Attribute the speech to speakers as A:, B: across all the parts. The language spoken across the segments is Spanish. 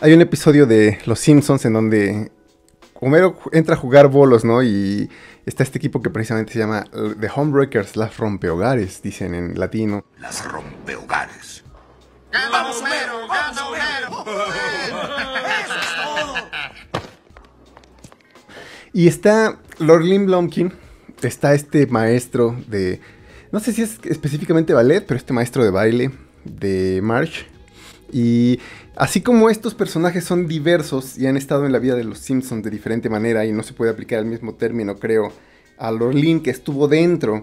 A: Hay un episodio de Los Simpsons en donde Homero entra a jugar bolos, ¿no? Y está este equipo que precisamente se llama eh, The Homebreakers, las rompehogares, dicen en latino. Las rompehogares. ¡Gana Homero! ¡Gana Homero! ¡Eso es todo! Y está Lord Blomkin, está este maestro de... No sé si es específicamente ballet, pero este maestro de baile de March. Y Así como estos personajes son diversos y han estado en la vida de los Simpsons de diferente manera y no se puede aplicar el mismo término, creo, a Lorlin que estuvo dentro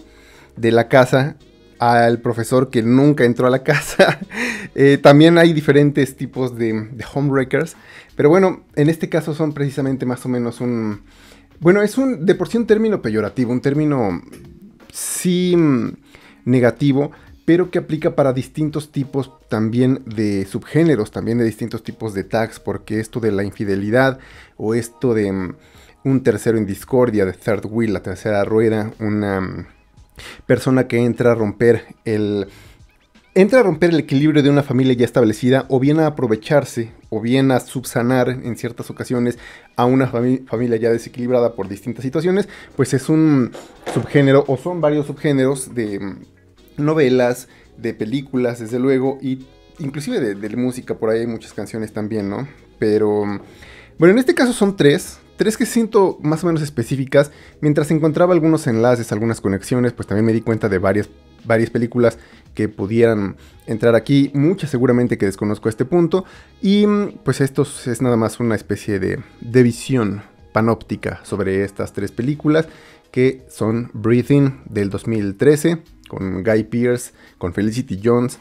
A: de la casa, al profesor que nunca entró a la casa, eh, también hay diferentes tipos de, de homebreakers, pero bueno, en este caso son precisamente más o menos un... Bueno, es un de por sí un término peyorativo, un término sí mm, negativo, pero que aplica para distintos tipos también de subgéneros, también de distintos tipos de tags, porque esto de la infidelidad o esto de mm, un tercero en discordia, de third wheel, la tercera rueda, una mm, persona que entra a romper el entra a romper el equilibrio de una familia ya establecida o bien a aprovecharse o bien a subsanar en ciertas ocasiones a una familia ya desequilibrada por distintas situaciones, pues es un subgénero o son varios subgéneros de, mm, novelas, de películas, desde luego, y inclusive de, música, por ahí hay muchas canciones también, ¿no? Pero, bueno, en este caso son tres, tres que siento más o menos específicas. Mientras encontraba algunos enlaces, algunas conexiones, pues también me di cuenta de varias, varias películas que pudieran entrar aquí. Muchas seguramente que desconozco a este punto. Y mm, pues esto es nada más una especie de, de visión panóptica sobre estas tres películas que son Breathing del 2013 con Guy Pierce, con Felicity Jones,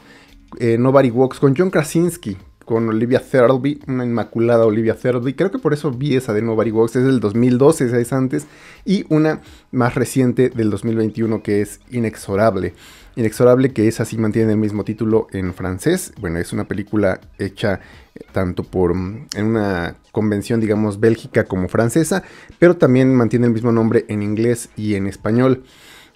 A: eh, Nobody Walks, con John Krasinski, con Olivia Thirlby, una inmaculada Olivia Thirlby. Creo que por eso vi esa de Nobody Walks, es del 2012, es antes, y una más reciente del 2021 que es Inexorable. Inexorable, que es así mantiene el mismo título en francés. Bueno, es una película hecha eh, tanto por mm, en una convención, digamos, bélgica como francesa, pero también mantiene el mismo nombre en inglés y en español.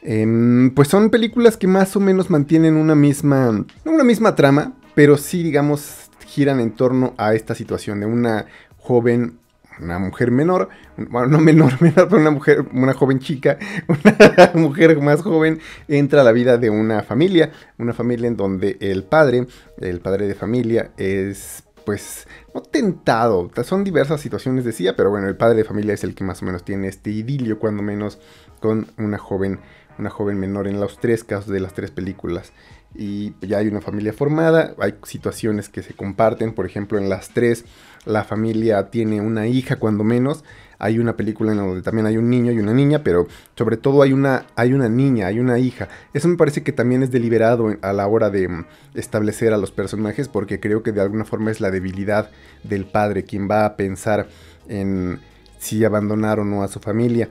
A: Em, pues son películas que más o menos mantienen una misma, una misma trama, pero sí, digamos, giran en torno a esta situación de una joven una mujer menor, bueno, no menor, menor, pero una mujer, una joven chica, una mujer más joven, entra a la vida de una familia, una familia en donde el padre, el padre de familia es pues no tentado, son diversas situaciones decía, pero bueno, el padre de familia es el que más o menos tiene este idilio cuando menos con una joven una joven menor en los tres casos de las tres películas. Y ya hay una familia formada, hay situaciones que se comparten, por ejemplo, en las tres la familia tiene una hija cuando menos, hay una película en donde también hay un niño y una niña, pero sobre todo hay una, hay una niña, hay una hija. Eso me parece que también es deliberado a la hora de mm, establecer a los personajes, porque creo que de alguna forma es la debilidad del padre quien va a pensar en si abandonar o no a su familia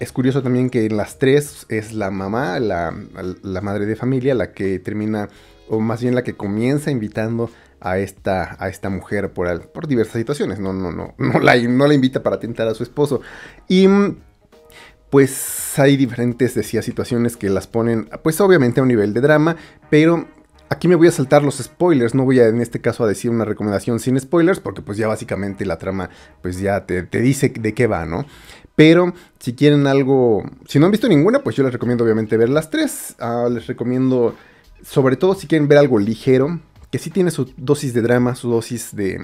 A: es curioso también que en las tres es la mamá, la, madre de familia, la que termina, o más bien la que comienza invitando a esta, a esta mujer por, por diversas situaciones. No, no, no, no la, no la invita para tentar a su esposo. Y pues hay diferentes, decía, situaciones que las ponen, pues obviamente a un nivel de drama, pero Aquí me voy a saltar los spoilers, no voy a en este caso a decir una recomendación sin spoilers, porque pues ya básicamente la trama pues ya te, te dice de qué va, ¿no? Pero si quieren algo, si no han visto ninguna, pues yo les recomiendo obviamente ver las tres. Ah, les recomiendo, sobre todo si quieren ver algo ligero, que sí tiene su dosis de drama, su dosis de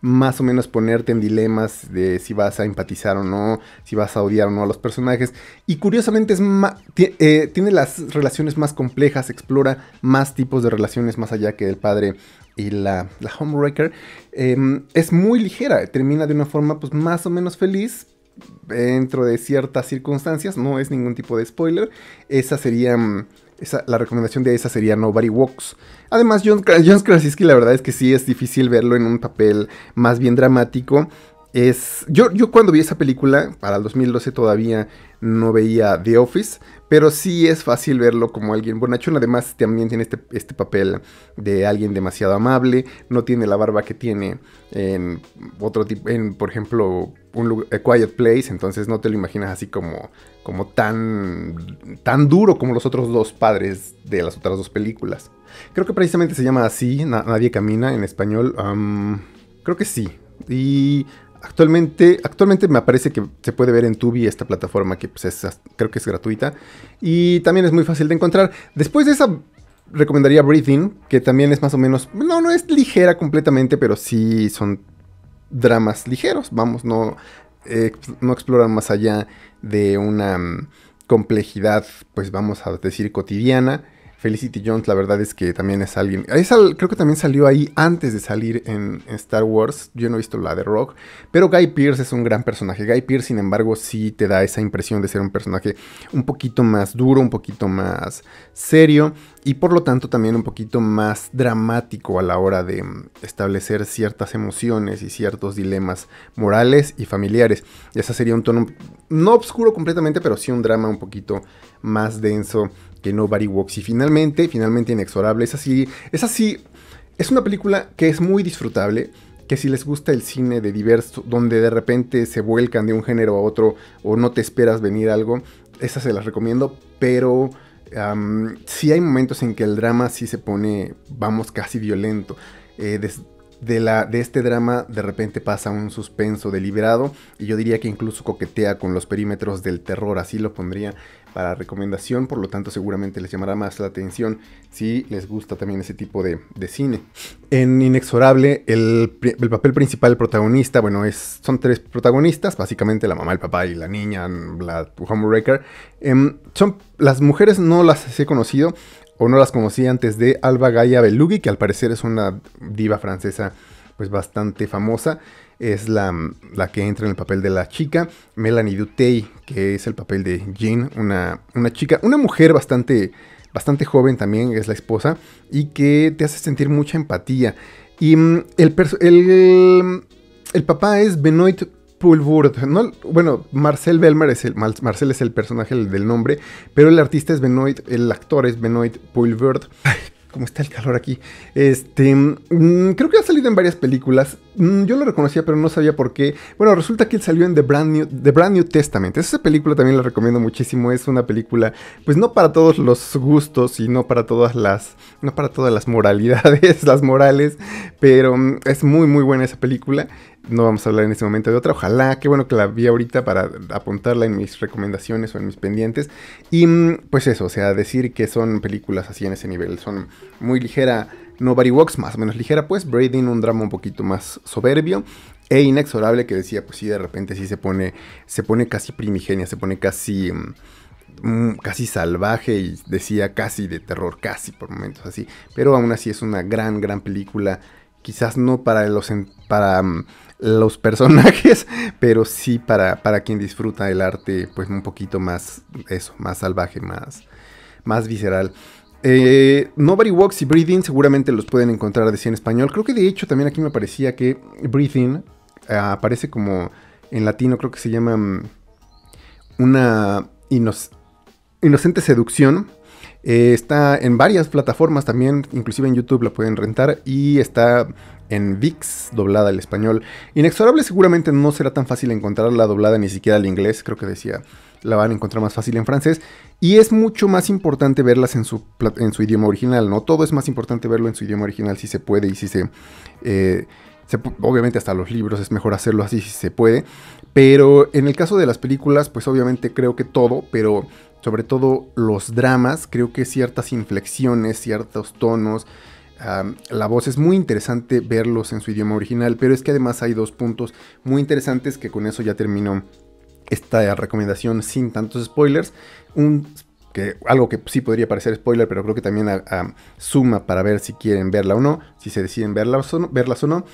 A: más o menos ponerte en dilemas de si vas a empatizar o no, si vas a odiar o no a los personajes. Y curiosamente es eh, tiene las relaciones más complejas, explora más tipos de relaciones más allá que el padre y la, la Homewrecker. Em, es muy ligera, termina de una forma pues más o menos feliz, dentro de ciertas circunstancias, no es ningún tipo de spoiler, esa sería... Mm, la recomendación de esa sería Nobody Walks. Además, John, John Krasinski, la verdad es que sí es difícil verlo en un papel más bien dramático es. Yo, yo cuando vi esa película, para el 2012 todavía no veía The Office, pero sí es fácil verlo como alguien bonachón. Además, también tiene este, este papel de alguien demasiado amable, no tiene la barba que tiene en otro tipo, en, por ejemplo, un a Quiet Place, entonces no te lo imaginas así como, como tan, tan duro como los otros dos padres de las otras dos películas. Creo que precisamente se llama así, Nadie Camina en español. creo que sí. Y Actualmente, actualmente me parece que se puede ver en Tubi esta plataforma que pues, creo que es gratuita y también es muy fácil de encontrar. Después de esa recomendaría Breathing, que también es más o menos, no, no es ligera completamente, pero sí son dramas ligeros, vamos, no, eh, no exploran más allá de una mm, complejidad, pues vamos a decir, cotidiana Felicity Jones, la verdad es que también es alguien. creo que también salió ahí antes de salir en, Star Wars. Yo no he visto la de Rock. Pero Guy Pierce es un gran personaje. Guy Pierce, sin embargo, sí te da esa impresión de ser un personaje un poquito más duro, un poquito más serio. Y por lo tanto también un poquito más dramático a la hora de mm, establecer ciertas emociones y ciertos dilemas morales y familiares. Y ese sería un tono no oscuro completamente, pero sí un drama un poquito más denso que Nobody Walks. Y finalmente, finalmente inexorable. Es así, es así. Es una película que es muy disfrutable que si les gusta el cine de diverso, donde de repente se vuelcan de un género a otro o no te esperas venir algo, esas se las recomiendo, pero si hay momentos en que el drama sí se pone, vamos, casi violento. Eh, de, la, de este drama de repente pasa un suspenso deliberado y yo diría que incluso coquetea con los perímetros del terror, así lo pondría para recomendación, por lo tanto seguramente les llamará más la atención si les gusta también ese tipo de, cine. En Inexorable, el, papel principal, el protagonista, bueno, es, son tres protagonistas, básicamente la mamá, el papá y la niña, la homewrecker. Em, son, las mujeres no las he conocido o no las conocí antes de Alba Gaia Belugi, que al parecer es una diva francesa pues bastante famosa es la, la, que entra en el papel de la chica, Melanie Dutey, que es el papel de Jean, una, chica, una mujer bastante, bastante joven también, es la esposa, y que te hace sentir mucha empatía. Y mm, el, el papá es Benoit Pulvert. bueno, Marcel Belmar, es el, Marcel es el personaje del nombre, pero el artista es Benoit, el actor es Benoit Pulverd, como está el calor aquí. Este, mm, creo que ha salido en varias películas. Mm, yo lo reconocía, pero no sabía por qué. Bueno, resulta que él salió en The Brand New, Testament. Esa película también la recomiendo muchísimo. Es una película, pues no para todos los gustos y no para todas las, no para todas las moralidades, las morales, pero mm, es muy muy buena esa película. No vamos a hablar en este momento de otra. Ojalá, qué bueno que la vi ahorita para apuntarla en mis recomendaciones o en mis pendientes. Y mm, pues eso, o sea, decir que son películas así en ese nivel. Son muy ligera. Nobody Walks, más o menos ligera, pues Braiding un drama un poquito más soberbio e inexorable que decía, pues sí, de repente sí se pone, se pone casi primigenia, se pone casi, mm, mm, casi salvaje y decía casi de terror, casi por momentos así, pero aún así es una gran, gran película quizás no para los, para mm, los personajes, pero sí para, para quien disfruta el arte, pues un poquito más, eso, más salvaje, más, más visceral. Eh, Nobody Walks y Breathing seguramente los pueden encontrar decía en español. Creo que de hecho también aquí me parecía que Breathing eh, aparece como en latino, creo que se llama mm, una inocente seducción. Eh, está en varias plataformas también, inclusive en YouTube la pueden rentar y está en VIX, doblada al español. Inexorable seguramente no será tan fácil encontrarla doblada ni siquiera al inglés, creo que decía, la van a encontrar más fácil en francés. Y es mucho más importante verlas en su, idioma original, ¿no? Todo es más importante verlo en su idioma original si se puede y si se... Eh, obviamente hasta los libros es mejor hacerlo así si se puede, pero en el caso de las películas, pues obviamente creo que todo, pero sobre todo los dramas, creo que ciertas inflexiones, ciertos tonos, la voz es muy interesante verlos en su idioma original, pero es que además hay dos puntos muy interesantes que con eso ya termino esta recomendación sin tantos spoilers. Un que algo que sí podría parecer spoiler, pero creo que también ah, ah, suma para ver si quieren verla o no, si se deciden o verlas o no.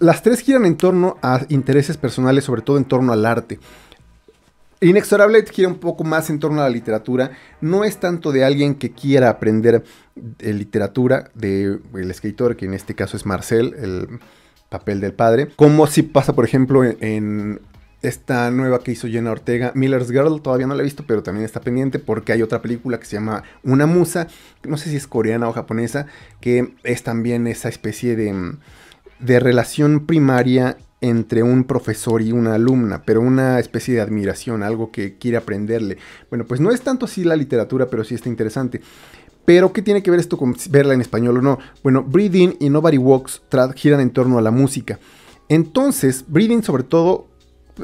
A: Las tres giran en torno a intereses personales, sobre todo en torno al arte. Inexorable gira un poco más en torno a la literatura. No es tanto de alguien que quiera aprender eh, de literatura, del escritor, que en este caso es Marcel, el papel del padre, como si pasa, por ejemplo, e-, en, esta nueva que hizo Jenna Ortega, Miller's Girl, todavía no la he visto, pero también está pendiente porque hay otra película que se llama Una Musa, no sé si es coreana o japonesa, que es también esa especie de, de relación primaria entre un profesor y una alumna, pero una especie de admiración, algo que quiere aprenderle. Bueno, pues no es tanto así la literatura, pero sí está interesante. Pero, ¿qué tiene que ver esto con verla en español o no? Bueno, Breathing y Nobody Walks giran en torno a la música. Entonces, Breathing sobre todo,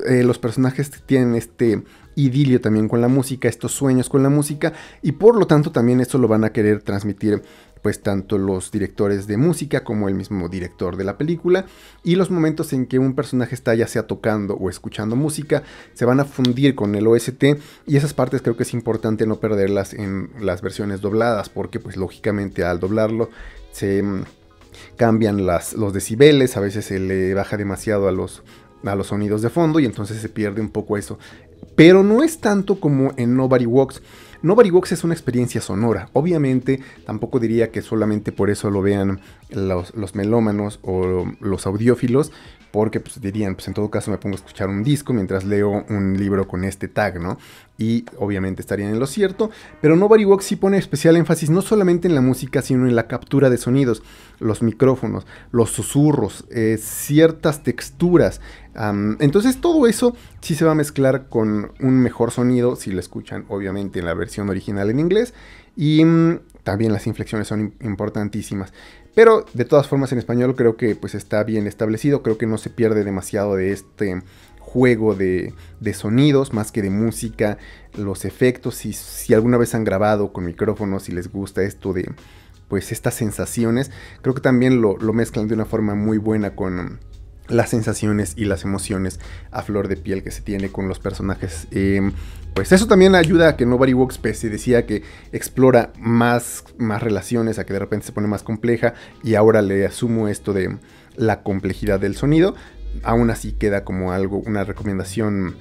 A: eh, los personajes tienen este idilio también con la música, estos sueños con la música, y por lo tanto también esto lo van a querer transmitir pues tanto los directores de música como el mismo director de la película y los momentos en que un personaje está ya sea tocando o escuchando música se van a fundir con el OST y esas partes creo que es importante no perderlas en las versiones dobladas porque pues lógicamente al doblarlo se mm, cambian las, los decibeles, a veces se le baja demasiado a los, a los sonidos de fondo y entonces se pierde un poco eso. Pero no es tanto como en Nobody Walks, Barry Box es una experiencia sonora. Obviamente, tampoco diría que solamente por eso lo vean los, los melómanos o los audiófilos, porque pues dirían, pues en todo caso me pongo a escuchar un disco mientras leo un libro con este tag, ¿no? Y obviamente estarían en lo cierto, pero Nobody Walks sí pone especial énfasis no solamente en la música, sino en la captura de sonidos, los micrófonos, los susurros, eh, ciertas texturas. entonces todo eso sí se va a mezclar con un mejor sonido, si lo escuchan obviamente en la versión original en inglés, y mm, también las inflexiones son importantísimas. Pero de todas formas en español creo que pues está bien establecido, creo que no se pierde demasiado de este juego de, de sonidos más que de música, los efectos, si, si alguna vez han grabado con micrófonos y les gusta esto de pues estas sensaciones, creo que también lo mezclan de una forma muy buena con las sensaciones y las emociones a flor de piel que se tiene con los personajes. Em, pues eso también ayuda a que Nobody Walks se decía que explora más, más relaciones, a que de repente se pone más compleja y ahora le asumo esto de la complejidad del sonido. Aún así queda como algo, una recomendación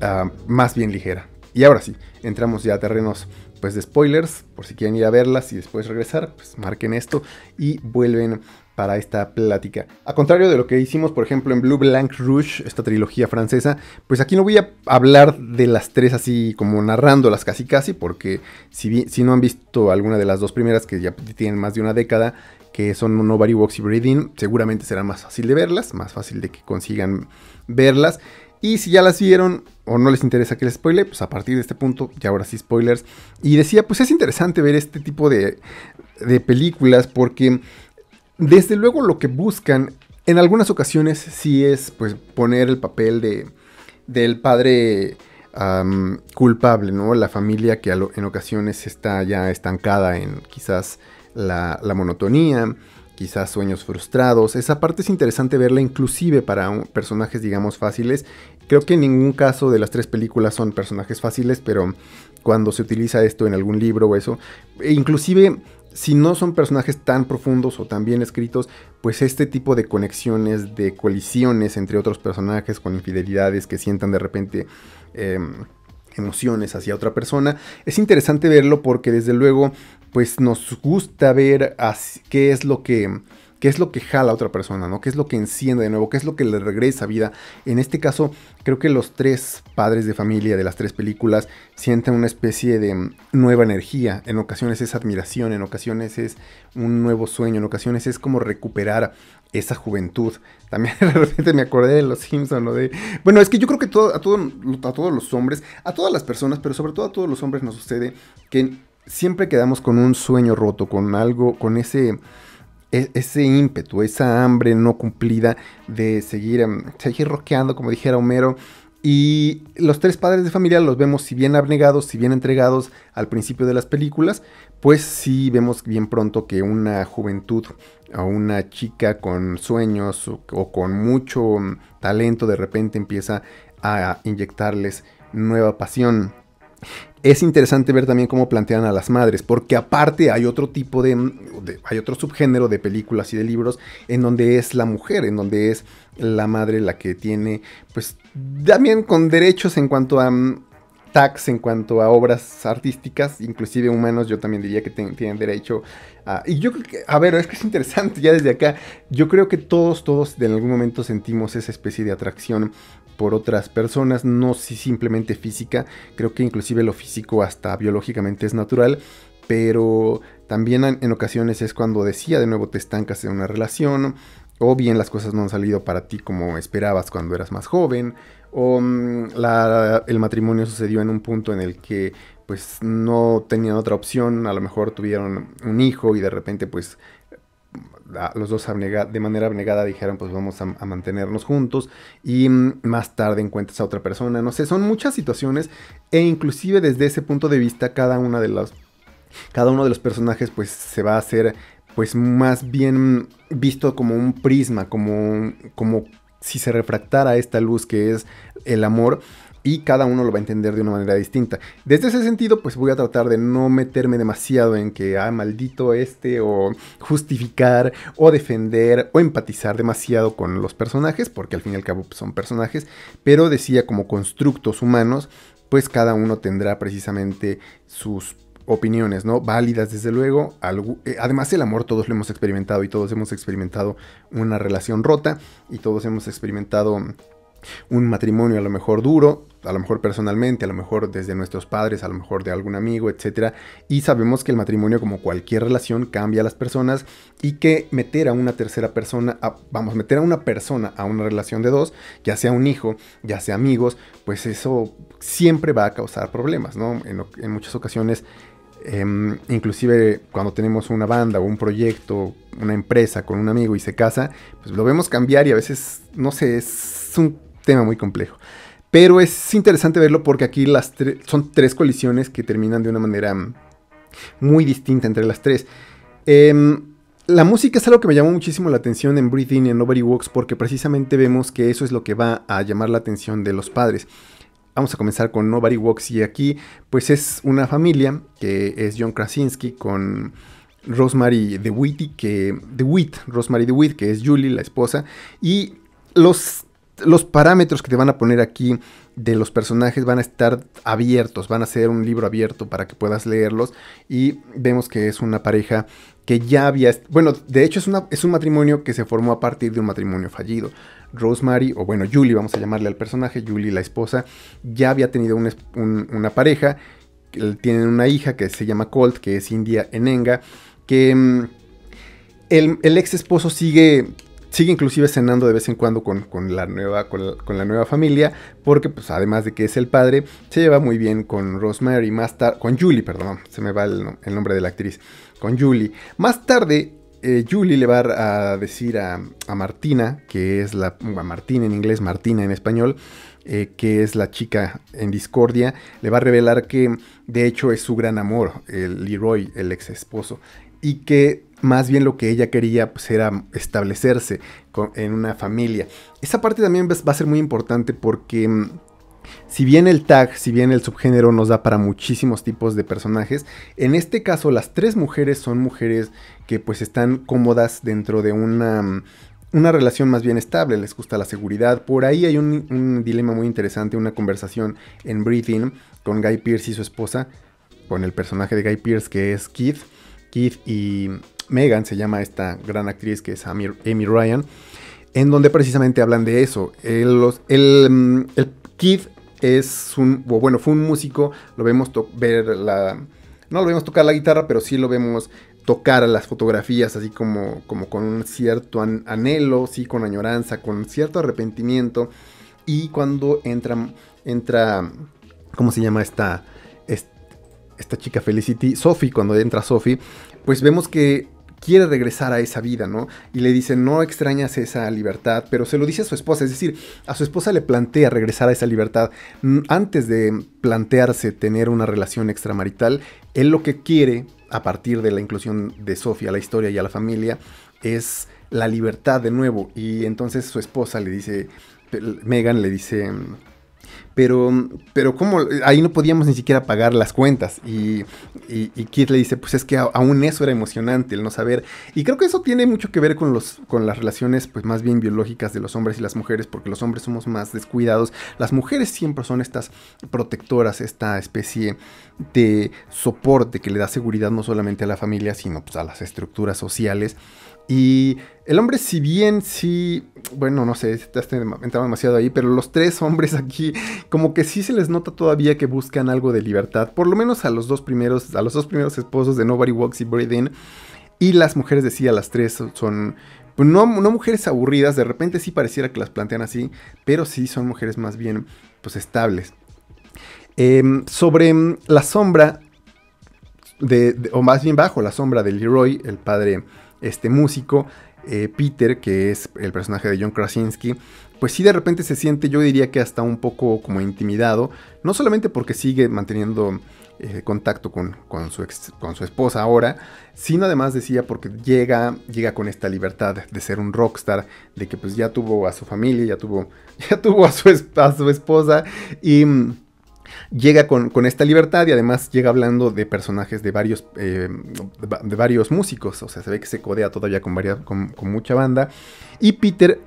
A: ah, más bien ligera. Y ahora sí, entramos ya a terrenos pues de spoilers, por si quieren ir a verlas y después regresar, pues marquen esto y vuelven para esta plática. A contrario de lo que hicimos, por ejemplo, en Blue Blank Rouge, esta trilogía francesa, pues aquí no voy a hablar de las tres así como narrándolas casi casi, porque si, no han visto alguna de las dos primeras que ya tienen más de una década, que son Nobody Walks y Breathing, seguramente será más fácil de verlas, más fácil de que consigan verlas. Y si ya las vieron o no les interesa que les spoile, pues a partir de este punto, ya ahora sí spoilers. Y decía, pues es interesante ver este tipo de, de películas porque desde luego lo que buscan en algunas ocasiones sí es pues poner el papel de, del padre culpable, ¿no? La familia que en ocasiones está ya estancada en quizás la, monotonía, quizás sueños frustrados. Esa parte es interesante verla inclusive para personajes digamos fáciles. Creo que en ningún caso de las tres películas son personajes fáciles, pero cuando se utiliza esto en algún libro o eso, e inclusive si no son personajes tan profundos o tan bien escritos, pues este tipo de conexiones, de colisiones entre otros personajes con infidelidades que sientan de repente em, emociones hacia otra persona, es interesante verlo porque desde luego pues nos gusta ver qué es lo que qué es lo que jala a otra persona, ¿no? ¿Qué es lo que enciende de nuevo? ¿Qué es lo que le regresa vida? En este caso, creo que los tres padres de familia de las tres películas sienten una especie de mm, nueva energía. En ocasiones es admiración, en ocasiones es un nuevo sueño, en ocasiones es como recuperar esa juventud. También de repente me acordé de los Simpsons, ¿no? De... Bueno, es que yo creo que a, a todos los hombres, a todas las personas, pero sobre todo a todos los hombres nos sucede que siempre quedamos con un sueño roto, con algo, con ese e-, ese ímpetu, esa hambre no cumplida de seguir, em, seguir roqueando, como dijera Homero. Y los tres padres de familia los vemos si bien abnegados, si bien entregados al principio de las películas, pues sí vemos bien pronto que una juventud o una chica con sueños o con mucho em, talento de repente empieza a inyectarles nueva pasión, es interesante ver también cómo plantean a las madres, porque aparte hay otro tipo de, hay otro subgénero de películas y de libros en donde es la mujer, en donde es la madre la que tiene, pues también con derechos en cuanto a tags, mm, tax, en cuanto a obras artísticas, inclusive humanos, yo también diría que tienen derecho a... Y yo creo que, a ver, es que es interesante ya desde acá, yo creo que todos, todos en algún momento sentimos esa especie de atracción por otras personas, no si simplemente física, creo que inclusive lo físico hasta biológicamente es natural, pero también en ocasiones es cuando decía de nuevo te estancas en una relación, o bien las cosas no han salido para ti como esperabas cuando eras más joven, o mm, el matrimonio sucedió en un punto en el que pues no tenían otra opción, a lo mejor tuvieron un hijo y de repente pues los dos de manera abnegada dijeron pues vamos a, mantenernos juntos y mm, más tarde encuentras a otra persona, no sé, son muchas situaciones e inclusive desde ese punto de vista cada una de los cada uno de los personajes pues se va a hacer pues más bien visto como un prisma, como como si se refractara esta luz que es el amor y cada uno lo va a entender de una manera distinta. Desde ese sentido, pues voy a tratar de no meterme demasiado en que, ah, maldito este, o justificar, o defender, o empatizar demasiado con los personajes, porque al fin y al cabo pues, son personajes, pero decía como constructos humanos, pues cada uno tendrá precisamente sus opiniones, ¿no? Válidas, desde luego. Eh, además, el amor todos lo hemos experimentado y todos hemos experimentado una relación rota y todos hemos experimentado un matrimonio a lo mejor duro, a lo mejor personalmente, a lo mejor desde nuestros padres, a lo mejor de algún amigo, etc. Y sabemos que el matrimonio, como cualquier relación, cambia a las personas y que meter a una tercera persona, a, vamos, meter a una persona a una relación de dos, ya sea un hijo, ya sea amigos, pues eso siempre va a causar problemas, ¿no? En, muchas ocasiones, em, inclusive cuando tenemos una banda o un proyecto, una empresa con un amigo y se casa, pues lo vemos cambiar y a veces, no sé, es un tema muy complejo. Pero es interesante verlo porque aquí las son tres colisiones que terminan de una manera mm, muy distinta entre las tres. Em, la música es algo que me llamó muchísimo la atención en Breathing y en Nobody Walks porque precisamente vemos que eso es lo que va a llamar la atención de los padres. Vamos a comenzar con Nobody Walks y aquí pues es una familia que es John Krasinski con Rosemary DeWitt, que DeWitt, Rosemary DeWitt, que es Julie, la esposa, y los los parámetros que te van a poner aquí de los personajes van a estar abiertos, van a ser un libro abierto para que puedas leerlos y vemos que es una pareja que ya había, bueno, de hecho es, una, es un matrimonio que se formó a partir de un matrimonio fallido. Rosemary, o bueno, Julie, vamos a llamarle al personaje, Julie la esposa, ya había tenido una pareja, tienen una hija que se llama Colt, que es india enenga, que... Mm, el, el, ex esposo sigue sigue inclusive cenando de vez en cuando con, la, nueva, con la, nueva familia, porque pues además de que es el padre, se lleva muy bien con Rosemary, más con Julie, perdón, se me va el, nombre de la actriz, con Julie. Más tarde, eh, Julie le va a decir a, Martina, que es la, Martina en inglés, Martina en español, eh, que es la chica en discordia, le va a revelar que de hecho es su gran amor, el Leroy, el ex esposo, y que más bien lo que ella quería pues, era establecerse en una familia. Esa parte también va a ser muy importante porque mm, si bien el tag, si bien el subgénero nos da para muchísimos tipos de personajes, en este caso las tres mujeres son mujeres que pues están cómodas dentro de una mm, una relación más bien estable, les gusta la seguridad. Por ahí hay un, dilema muy interesante, una conversación en Breathing con Guy Pierce y su esposa, con el personaje de Guy Pierce que es Keith. Keith y Megan se llama esta gran actriz que es Amy, Ryan, en donde precisamente hablan de eso. El, los, el, mm, Kid es un, bueno, fue un músico, lo vemos ver la... No lo vemos tocar la guitarra, pero sí lo vemos tocar las fotografías así como, como con un cierto anhelo, sí, con añoranza, con cierto arrepentimiento. Y cuando entra, entra ¿cómo se llama esta, esta chica Felicity? Sophie, cuando entra Sophie, pues vemos que quiere regresar a esa vida, ¿no? Y le dice, no extrañas esa libertad, pero se lo dice a su esposa, es decir, a su esposa le plantea regresar a esa libertad. Mm, antes de plantearse tener una relación extramarital, él lo que quiere, a partir de la inclusión de Sofía a la historia y a la familia, es la libertad de nuevo. Y entonces su esposa le dice, Megan le dice, pero, pero como ahí no podíamos ni siquiera pagar las cuentas. Y, y, Keith le dice, pues es que aún eso era emocionante, el no saber. Y creo que eso tiene mucho que ver con, los, con las relaciones pues más bien biológicas de los hombres y las mujeres, porque los hombres somos más descuidados. Las mujeres siempre son estas protectoras, esta especie de soporte que le da seguridad no solamente a la familia, sino pues, a las estructuras sociales. Y el hombre, si bien sí, bueno, no sé, estás demasiado ahí, pero los tres hombres aquí, como que sí se les nota todavía que buscan algo de libertad, por lo menos a los dos primeros, a los dos primeros esposos de Nobody Walks y Breathe Y las mujeres, decía, las tres son pues, no, mujeres aburridas, de repente sí pareciera que las plantean así, pero sí son mujeres más bien pues estables. Em, sobre la sombra, o más bien bajo la sombra de Leroy, el padre este músico, eh, Peter, que es el personaje de John Krasinski, pues sí de repente se siente, yo diría que hasta un poco como intimidado, no solamente porque sigue manteniendo eh, contacto con, su ex, con, su esposa ahora, sino además decía porque llega, llega con esta libertad de ser un rockstar, de que pues ya tuvo a su familia, ya tuvo, ya tuvo a su, a su esposa y mm, llega con, esta libertad y además llega hablando de personajes de varios, eh, de varios músicos, o sea, se ve que se codea todavía con, varias, con, mucha banda. Y Peter,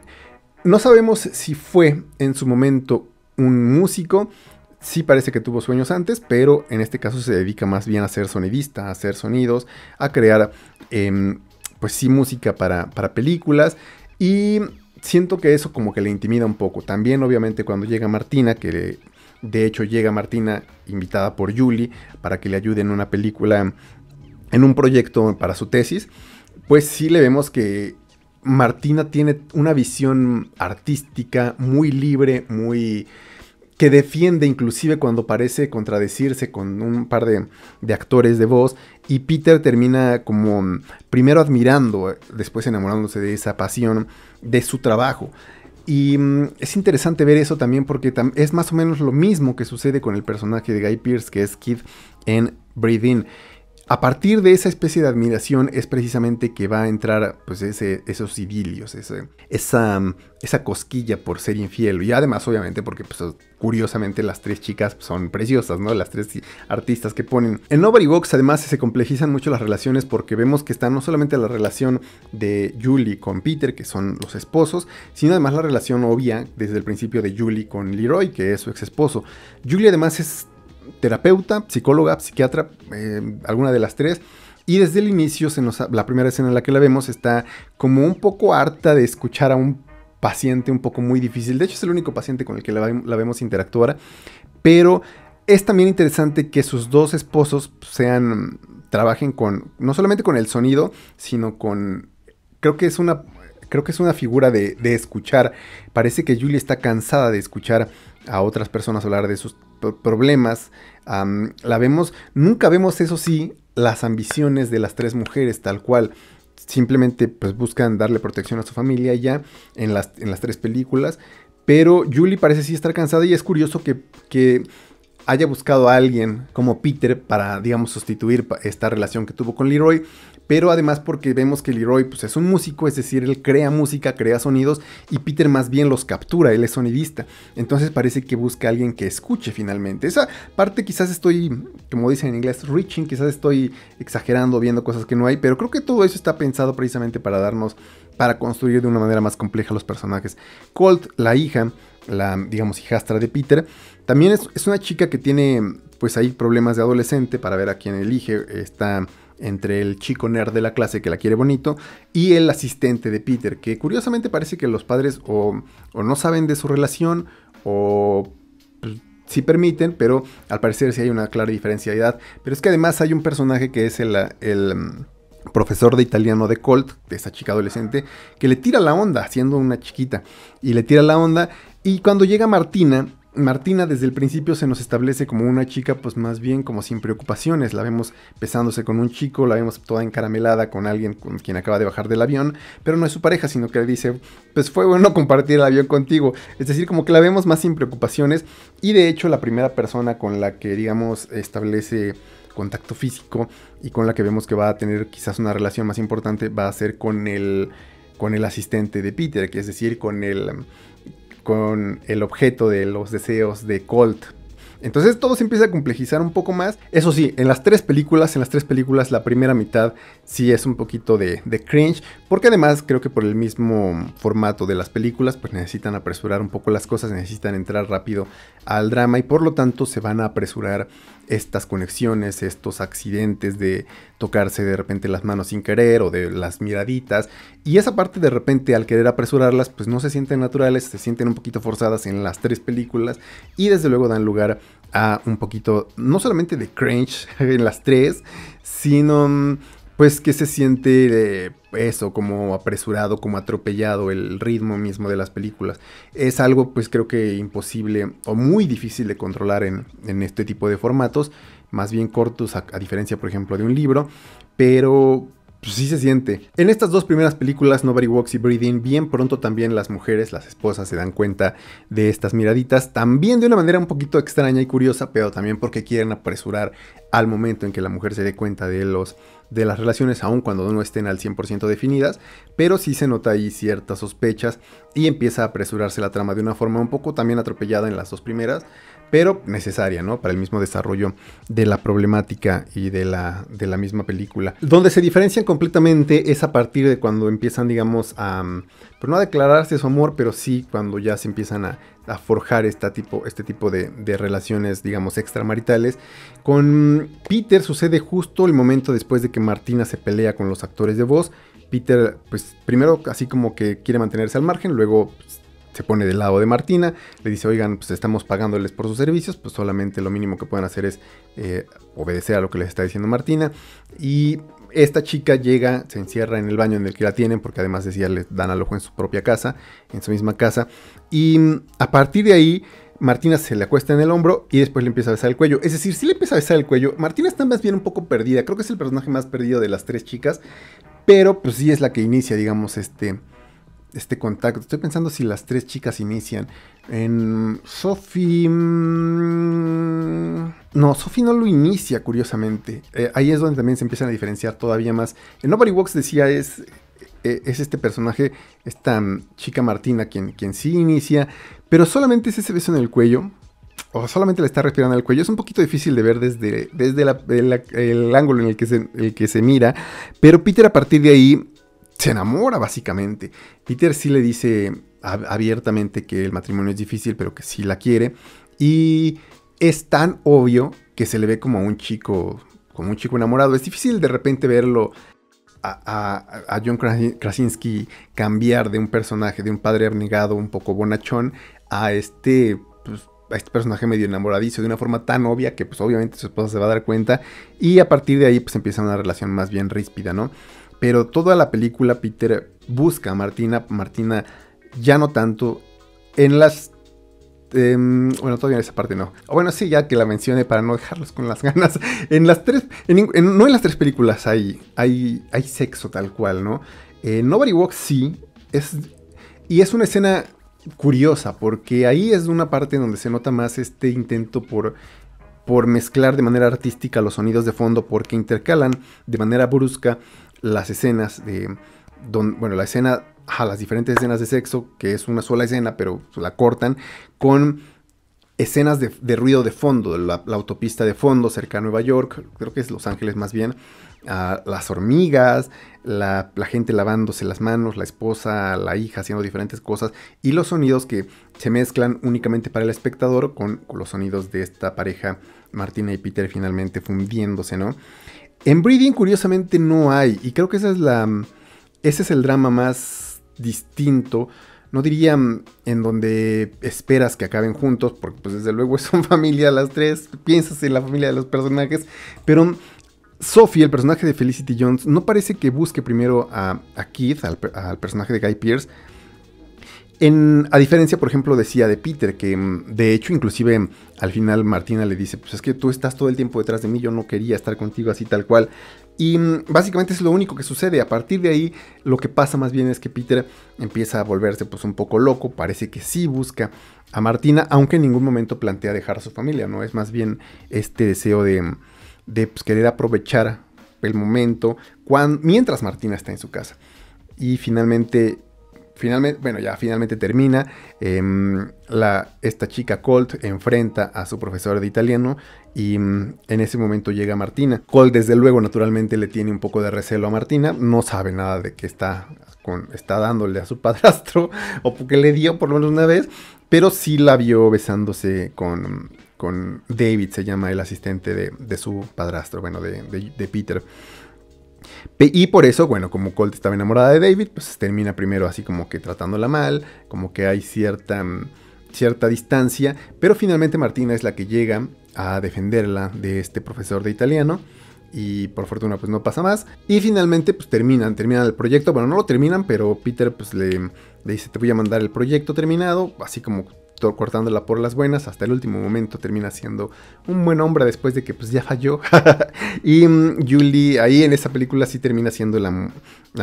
A: no sabemos si fue en su momento un músico, sí parece que tuvo sueños antes, pero en este caso se dedica más bien a ser sonidista, a hacer sonidos, a crear, em, pues sí, música para, para películas. Y siento que eso como que le intimida un poco. También obviamente cuando llega Martina, que de hecho, llega Martina, invitada por Julie, para que le ayude en una película, en un proyecto para su tesis. Pues sí le vemos que Martina tiene una visión artística muy libre, muy que defiende inclusive cuando parece contradecirse con un par de, de, actores de voz y Peter termina como primero admirando, después enamorándose de esa pasión, de su trabajo. Y mm, es interesante ver eso también porque es más o menos lo mismo que sucede con el personaje de Guy Pierce que es Kid en Breathe In. A partir de esa especie de admiración es precisamente que va a entrar pues, ese, esos civilios, ese, esa, esa, cosquilla por ser infiel. Y además, obviamente, porque pues, curiosamente las tres chicas son preciosas, ¿no? Las tres artistas que ponen. En Nobody Box además se complejizan mucho las relaciones porque vemos que está no solamente la relación de Julie con Peter, que son los esposos, sino además la relación obvia desde el principio de Julie con Leroy, que es su ex esposo. Julie además es terapeuta, psicóloga, psiquiatra, eh, alguna de las tres. Y desde el inicio, se nos, la primera escena en la que la vemos, está como un poco harta de escuchar a un paciente un poco muy difícil. De hecho, es el único paciente con el que la, vemos interactuar. Pero es también interesante que sus dos esposos sean. trabajen con. no solamente con el sonido, sino con. Creo que es una. Creo que es una figura de, de escuchar. Parece que Julie está cansada de escuchar a otras personas hablar de sus problemas, la vemos, nunca vemos eso sí, las ambiciones de las tres mujeres tal cual. Simplemente pues buscan darle protección a su familia ya en las, en las tres películas. Pero Julie parece sí estar cansada y es curioso que, que haya buscado a alguien como Peter para, digamos, sustituir esta relación que tuvo con Leroy, pero además porque vemos que Leroy pues, es un músico, es decir, él crea música, crea sonidos y Peter más bien los captura, él es sonidista. Entonces parece que busca a alguien que escuche finalmente. Esa parte quizás estoy, como dicen en inglés, reaching, quizás estoy exagerando, viendo cosas que no hay, pero creo que todo eso está pensado precisamente para darnos, para construir de una manera más compleja los personajes. Colt, la hija, la, digamos, hijastra de Peter, también es, una chica que tiene, pues hay problemas de adolescente para ver a quién elige. Está entre el chico nerd de la clase que la quiere bonito y el asistente de Peter, que curiosamente parece que los padres o, no saben de su relación o si pues, permiten, pero al parecer sí hay una clara diferencia de edad. Pero es que además hay un personaje que es el, mm, profesor de italiano de Colt, de esa chica adolescente, que le tira la onda, siendo una chiquita, y le tira la onda. Y cuando llega Martina, Martina desde el principio se nos establece como una chica pues más bien como sin preocupaciones, la vemos besándose con un chico, la vemos toda encaramelada con alguien con quien acaba de bajar del avión, pero no es su pareja, sino que le dice, pues fue bueno compartir el avión contigo, es decir, como que la vemos más sin preocupaciones y de hecho la primera persona con la que digamos establece contacto físico y con la que vemos que va a tener quizás una relación más importante va a ser con el con el asistente de Peter, que es decir, con el con el objeto de los deseos de Colt. Entonces todo se empieza a complejizar un poco más. Eso sí, en las tres películas, en las tres películas, la primera mitad sí es un poquito de, cringe, porque además creo que por el mismo formato de las películas, pues necesitan apresurar un poco las cosas, necesitan entrar rápido al drama y por lo tanto se van a apresurar estas conexiones, estos accidentes de tocarse de repente las manos sin querer o de las miraditas. Y esa parte de repente al querer apresurarlas, pues no se sienten naturales, se sienten un poquito forzadas en las tres películas y desde luego dan lugar a un poquito, no solamente de cringe en las tres, sino mm, pues que se siente... de... Eh, eso, como apresurado, como atropellado, el ritmo mismo de las películas. Es algo pues creo que imposible o muy difícil de controlar en, este tipo de formatos, más bien cortos a, diferencia por ejemplo de un libro, pero pues, sí se siente. En estas dos primeras películas, Nobody Walks y Breathing, bien pronto también las mujeres, las esposas, se dan cuenta de estas miraditas, también de una manera un poquito extraña y curiosa, pero también porque quieren apresurar al momento en que la mujer se dé cuenta de los de las relaciones aun cuando no estén al 100% definidas, pero sí se nota ahí ciertas sospechas y empieza a apresurarse la trama de una forma un poco también atropellada en las dos primeras, pero necesaria, ¿no? Para el mismo desarrollo de la problemática y de la, de la misma película. Donde se diferencian completamente es a partir de cuando empiezan, digamos, a, mm, pues no a declararse su amor, pero sí cuando ya se empiezan a, forjar tipo, este tipo de, relaciones, digamos, extramaritales. Con Peter sucede justo el momento después de que Martina se pelea con los actores de voz. Peter, pues primero así como que quiere mantenerse al margen, luego pues, se pone del lado de Martina, le dice, oigan, pues estamos pagándoles por sus servicios, pues solamente lo mínimo que pueden hacer es eh, obedecer a lo que les está diciendo Martina. Y esta chica llega, se encierra en el baño en el que la tienen, porque además decía, les dan alojo en su propia casa, en su misma casa. Y mm, a partir de ahí... Martina se le acuesta en el hombro y después le empieza a besar el cuello. Es decir, si le empieza a besar el cuello, Martina está más bien un poco perdida. Creo que es el personaje más perdido de las tres chicas. Pero pues sí es la que inicia, digamos, este, este contacto. Estoy pensando si las tres chicas inician. En Sophie. Mm, no, Sophie no lo inicia, curiosamente. Eh, ahí es donde también se empiezan a diferenciar todavía más. En Nobody Walks decía es. Eh, es este personaje, esta mm, chica Martina, quien, quien sí inicia, pero solamente es ese beso en el cuello, o solamente le está respirando el cuello. Es un poquito difícil de ver desde, desde el ángulo en el que, el que se mira. Pero Peter a partir de ahí se enamora básicamente. Peter sí le dice abiertamente que el matrimonio es difícil, pero que sí la quiere. Y es tan obvio que se le ve como un chico, como un chico enamorado. Es difícil de repente verlo a, John Krasinski cambiar de un personaje, de un padre abnegado, un poco bonachón, a este, pues, a este personaje medio enamoradizo de una forma tan obvia que pues obviamente su esposa se va a dar cuenta y a partir de ahí pues empieza una relación más bien ríspida, ¿no? Pero toda la película Peter busca a Martina, Martina ya no tanto en las... Em, bueno, todavía en esa parte no. Bueno, sí, ya que la mencioné para no dejarlos con las ganas. En las tres... no en las tres películas hay, hay, hay sexo tal cual, ¿no? En Nobody Walks sí. Es, y es una escena curiosa porque ahí es una parte donde se nota más este intento por por mezclar de manera artística los sonidos de fondo porque intercalan de manera brusca las escenas de... Don, bueno, la escena, a las diferentes escenas de sexo, que es una sola escena, pero la cortan, con escenas de, ruido de fondo, la, la, autopista de fondo cerca de Nueva York, creo que es Los Ángeles más bien, las hormigas, la, gente lavándose las manos, la esposa, la hija haciendo diferentes cosas, y los sonidos que se mezclan únicamente para el espectador con los sonidos de esta pareja, Martina y Peter, finalmente fundiéndose, ¿no? En Breeding, curiosamente, no hay. Y creo que esa es la, mm, ese es el drama más distinto. No diría mm, en donde esperas que acaben juntos, porque pues desde luego son familia las tres, piensas en la familia de los personajes, pero mm, Sophie, el personaje de Felicity Jones, no parece que busque primero a, Keith, al, al personaje de Guy Pierce, a diferencia, por ejemplo, decía de Peter, que mm, de hecho, inclusive mm, al final Martina le dice, pues es que tú estás todo el tiempo detrás de mí, yo no quería estar contigo así tal cual. Y mm, básicamente es lo único que sucede. A partir de ahí, lo que pasa más bien es que Peter empieza a volverse pues un poco loco, parece que sí busca a Martina, aunque en ningún momento plantea dejar a su familia, ¿no? Es más bien este deseo de, pues, querer aprovechar el momento mientras Martina está en su casa. Y finalmente Finalmente, bueno, ya finalmente termina. Em, la, esta chica Colt enfrenta a su profesor de italiano y mm, en ese momento llega Martina. Colt desde luego naturalmente le tiene un poco de recelo a Martina, no sabe nada de que está, con, está dándole a su padrastro o que le dio por lo menos una vez, pero sí la vio besándose con, David, se llama el asistente de, su padrastro, bueno, de, de Peter. Y por eso, bueno, como Colt estaba enamorada de David, pues termina primero así como que tratándola mal, como que hay cierta, mm, cierta distancia, pero finalmente Martina es la que llega a defenderla de este profesor de italiano y por fortuna pues no pasa más. Y finalmente pues terminan, terminan el proyecto, bueno no lo terminan, pero Peter pues le, le dice te voy a mandar el proyecto terminado, así como cortándola por las buenas, hasta el último momento termina siendo un buen hombre después de que pues ya falló. y mm, Julie ahí en esa película sí termina siendo la,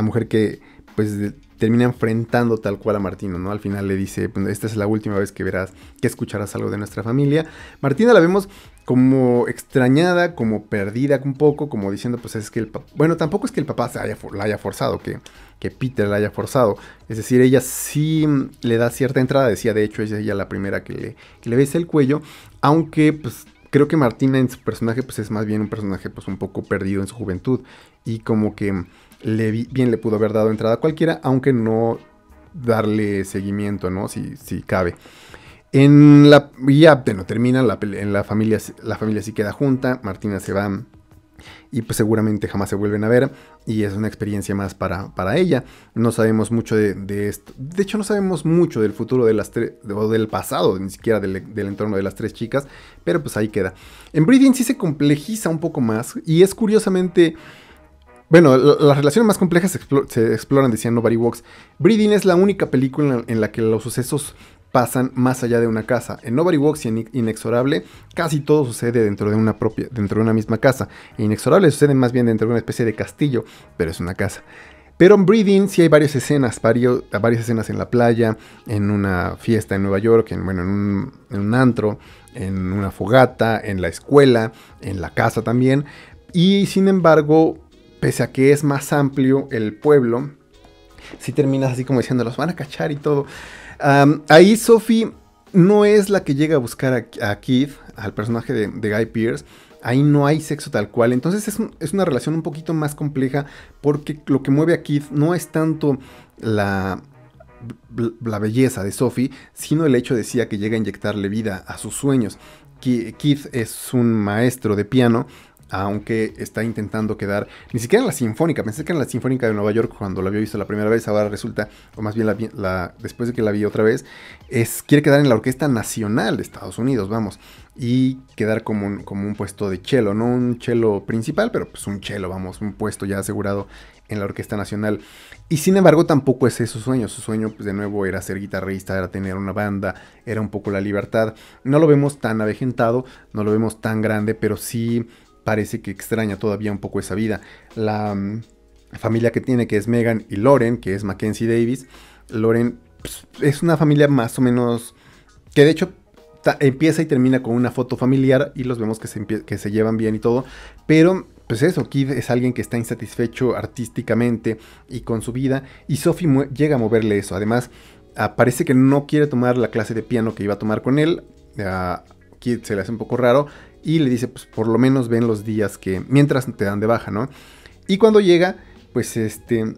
A: mujer que pues termina enfrentando tal cual a Martino, ¿no? Al final le dice, pues, esta es la última vez que verás, que escucharás algo de nuestra familia. Martina la vemos como extrañada, como perdida un poco, como diciendo, pues es que el papá, bueno, tampoco es que el papá la haya forzado, que que Peter la haya forzado. Es decir, ella sí le da cierta entrada, decía de hecho, es ella la primera que le, que besa el cuello, aunque pues creo que Martina en su personaje pues es más bien un personaje pues un poco perdido en su juventud y como que le, bien le pudo haber dado entrada a cualquiera, aunque no darle seguimiento, ¿no? Si, si cabe. En la, ya bueno, termina, la, en la familia, la familia sí queda junta, Martina se va y pues seguramente jamás se vuelven a ver y es una experiencia más para, para ella. No sabemos mucho de, esto, de hecho no sabemos mucho del futuro de las tres, o del pasado, ni siquiera del, entorno de las tres chicas, pero pues ahí queda. En Breeding sí se complejiza un poco más y es curiosamente... Bueno, las relaciones más complejas se, exploran, decía Nobody Walks. Breeding es la única película en la que los sucesos pasan más allá de una casa. En Nobody Walks y en Inexorable casi todo sucede dentro de una propia, dentro de una misma casa. En Inexorable sucede más bien dentro de una especie de castillo, pero es una casa. Pero en Breathing si hay varias escenas, varias escenas en la playa, en una fiesta en Nueva York, en, bueno, en un, en un antro, en una fogata, en la escuela, en la casa también. Y sin embargo, pese a que es más amplio el pueblo, si terminas así como diciendo, los van a cachar y todo ahí Sophie no es la que llega a buscar a, Keith, al personaje de, Guy Pierce ahí no hay sexo tal cual. Entonces es, una relación un poquito más compleja porque lo que mueve a Keith no es tanto la, la belleza de Sophie, sino el hecho de que llega a inyectarle vida a sus sueños. Keith es un maestro de piano aunque está intentando quedar, ni siquiera en la Sinfónica, pensé que en la Sinfónica de Nueva York cuando la había visto la primera vez, ahora resulta, o más bien la, después de que la vi otra vez, es, quiere quedar en la Orquesta Nacional de Estados Unidos, vamos, y quedar como un, como un puesto de chelo, no un chelo principal, pero pues un chelo, vamos, un puesto ya asegurado en la Orquesta Nacional. Y sin embargo tampoco ese es su sueño, su sueño pues de nuevo era ser guitarrista, era tener una banda, era un poco la libertad. No lo vemos tan avejentado, no lo vemos tan grande, pero sí parece que extraña todavía un poco esa vida. La mm, familia que tiene, que es Megan y Loren, que es Mackenzie Davis, Loren pues, es una familia más o menos que de hecho empieza y termina con una foto familiar y los vemos que se, llevan bien y todo, pero pues eso, Kid es alguien que está insatisfecho artísticamente y con su vida y Sophie llega a moverle eso, además ah, parece que no quiere tomar la clase de piano que iba a tomar con él, a ah, Kid se le hace un poco raro, y le dice, pues por lo menos ven los días que mientras te dan de baja, ¿no? Y cuando llega, pues este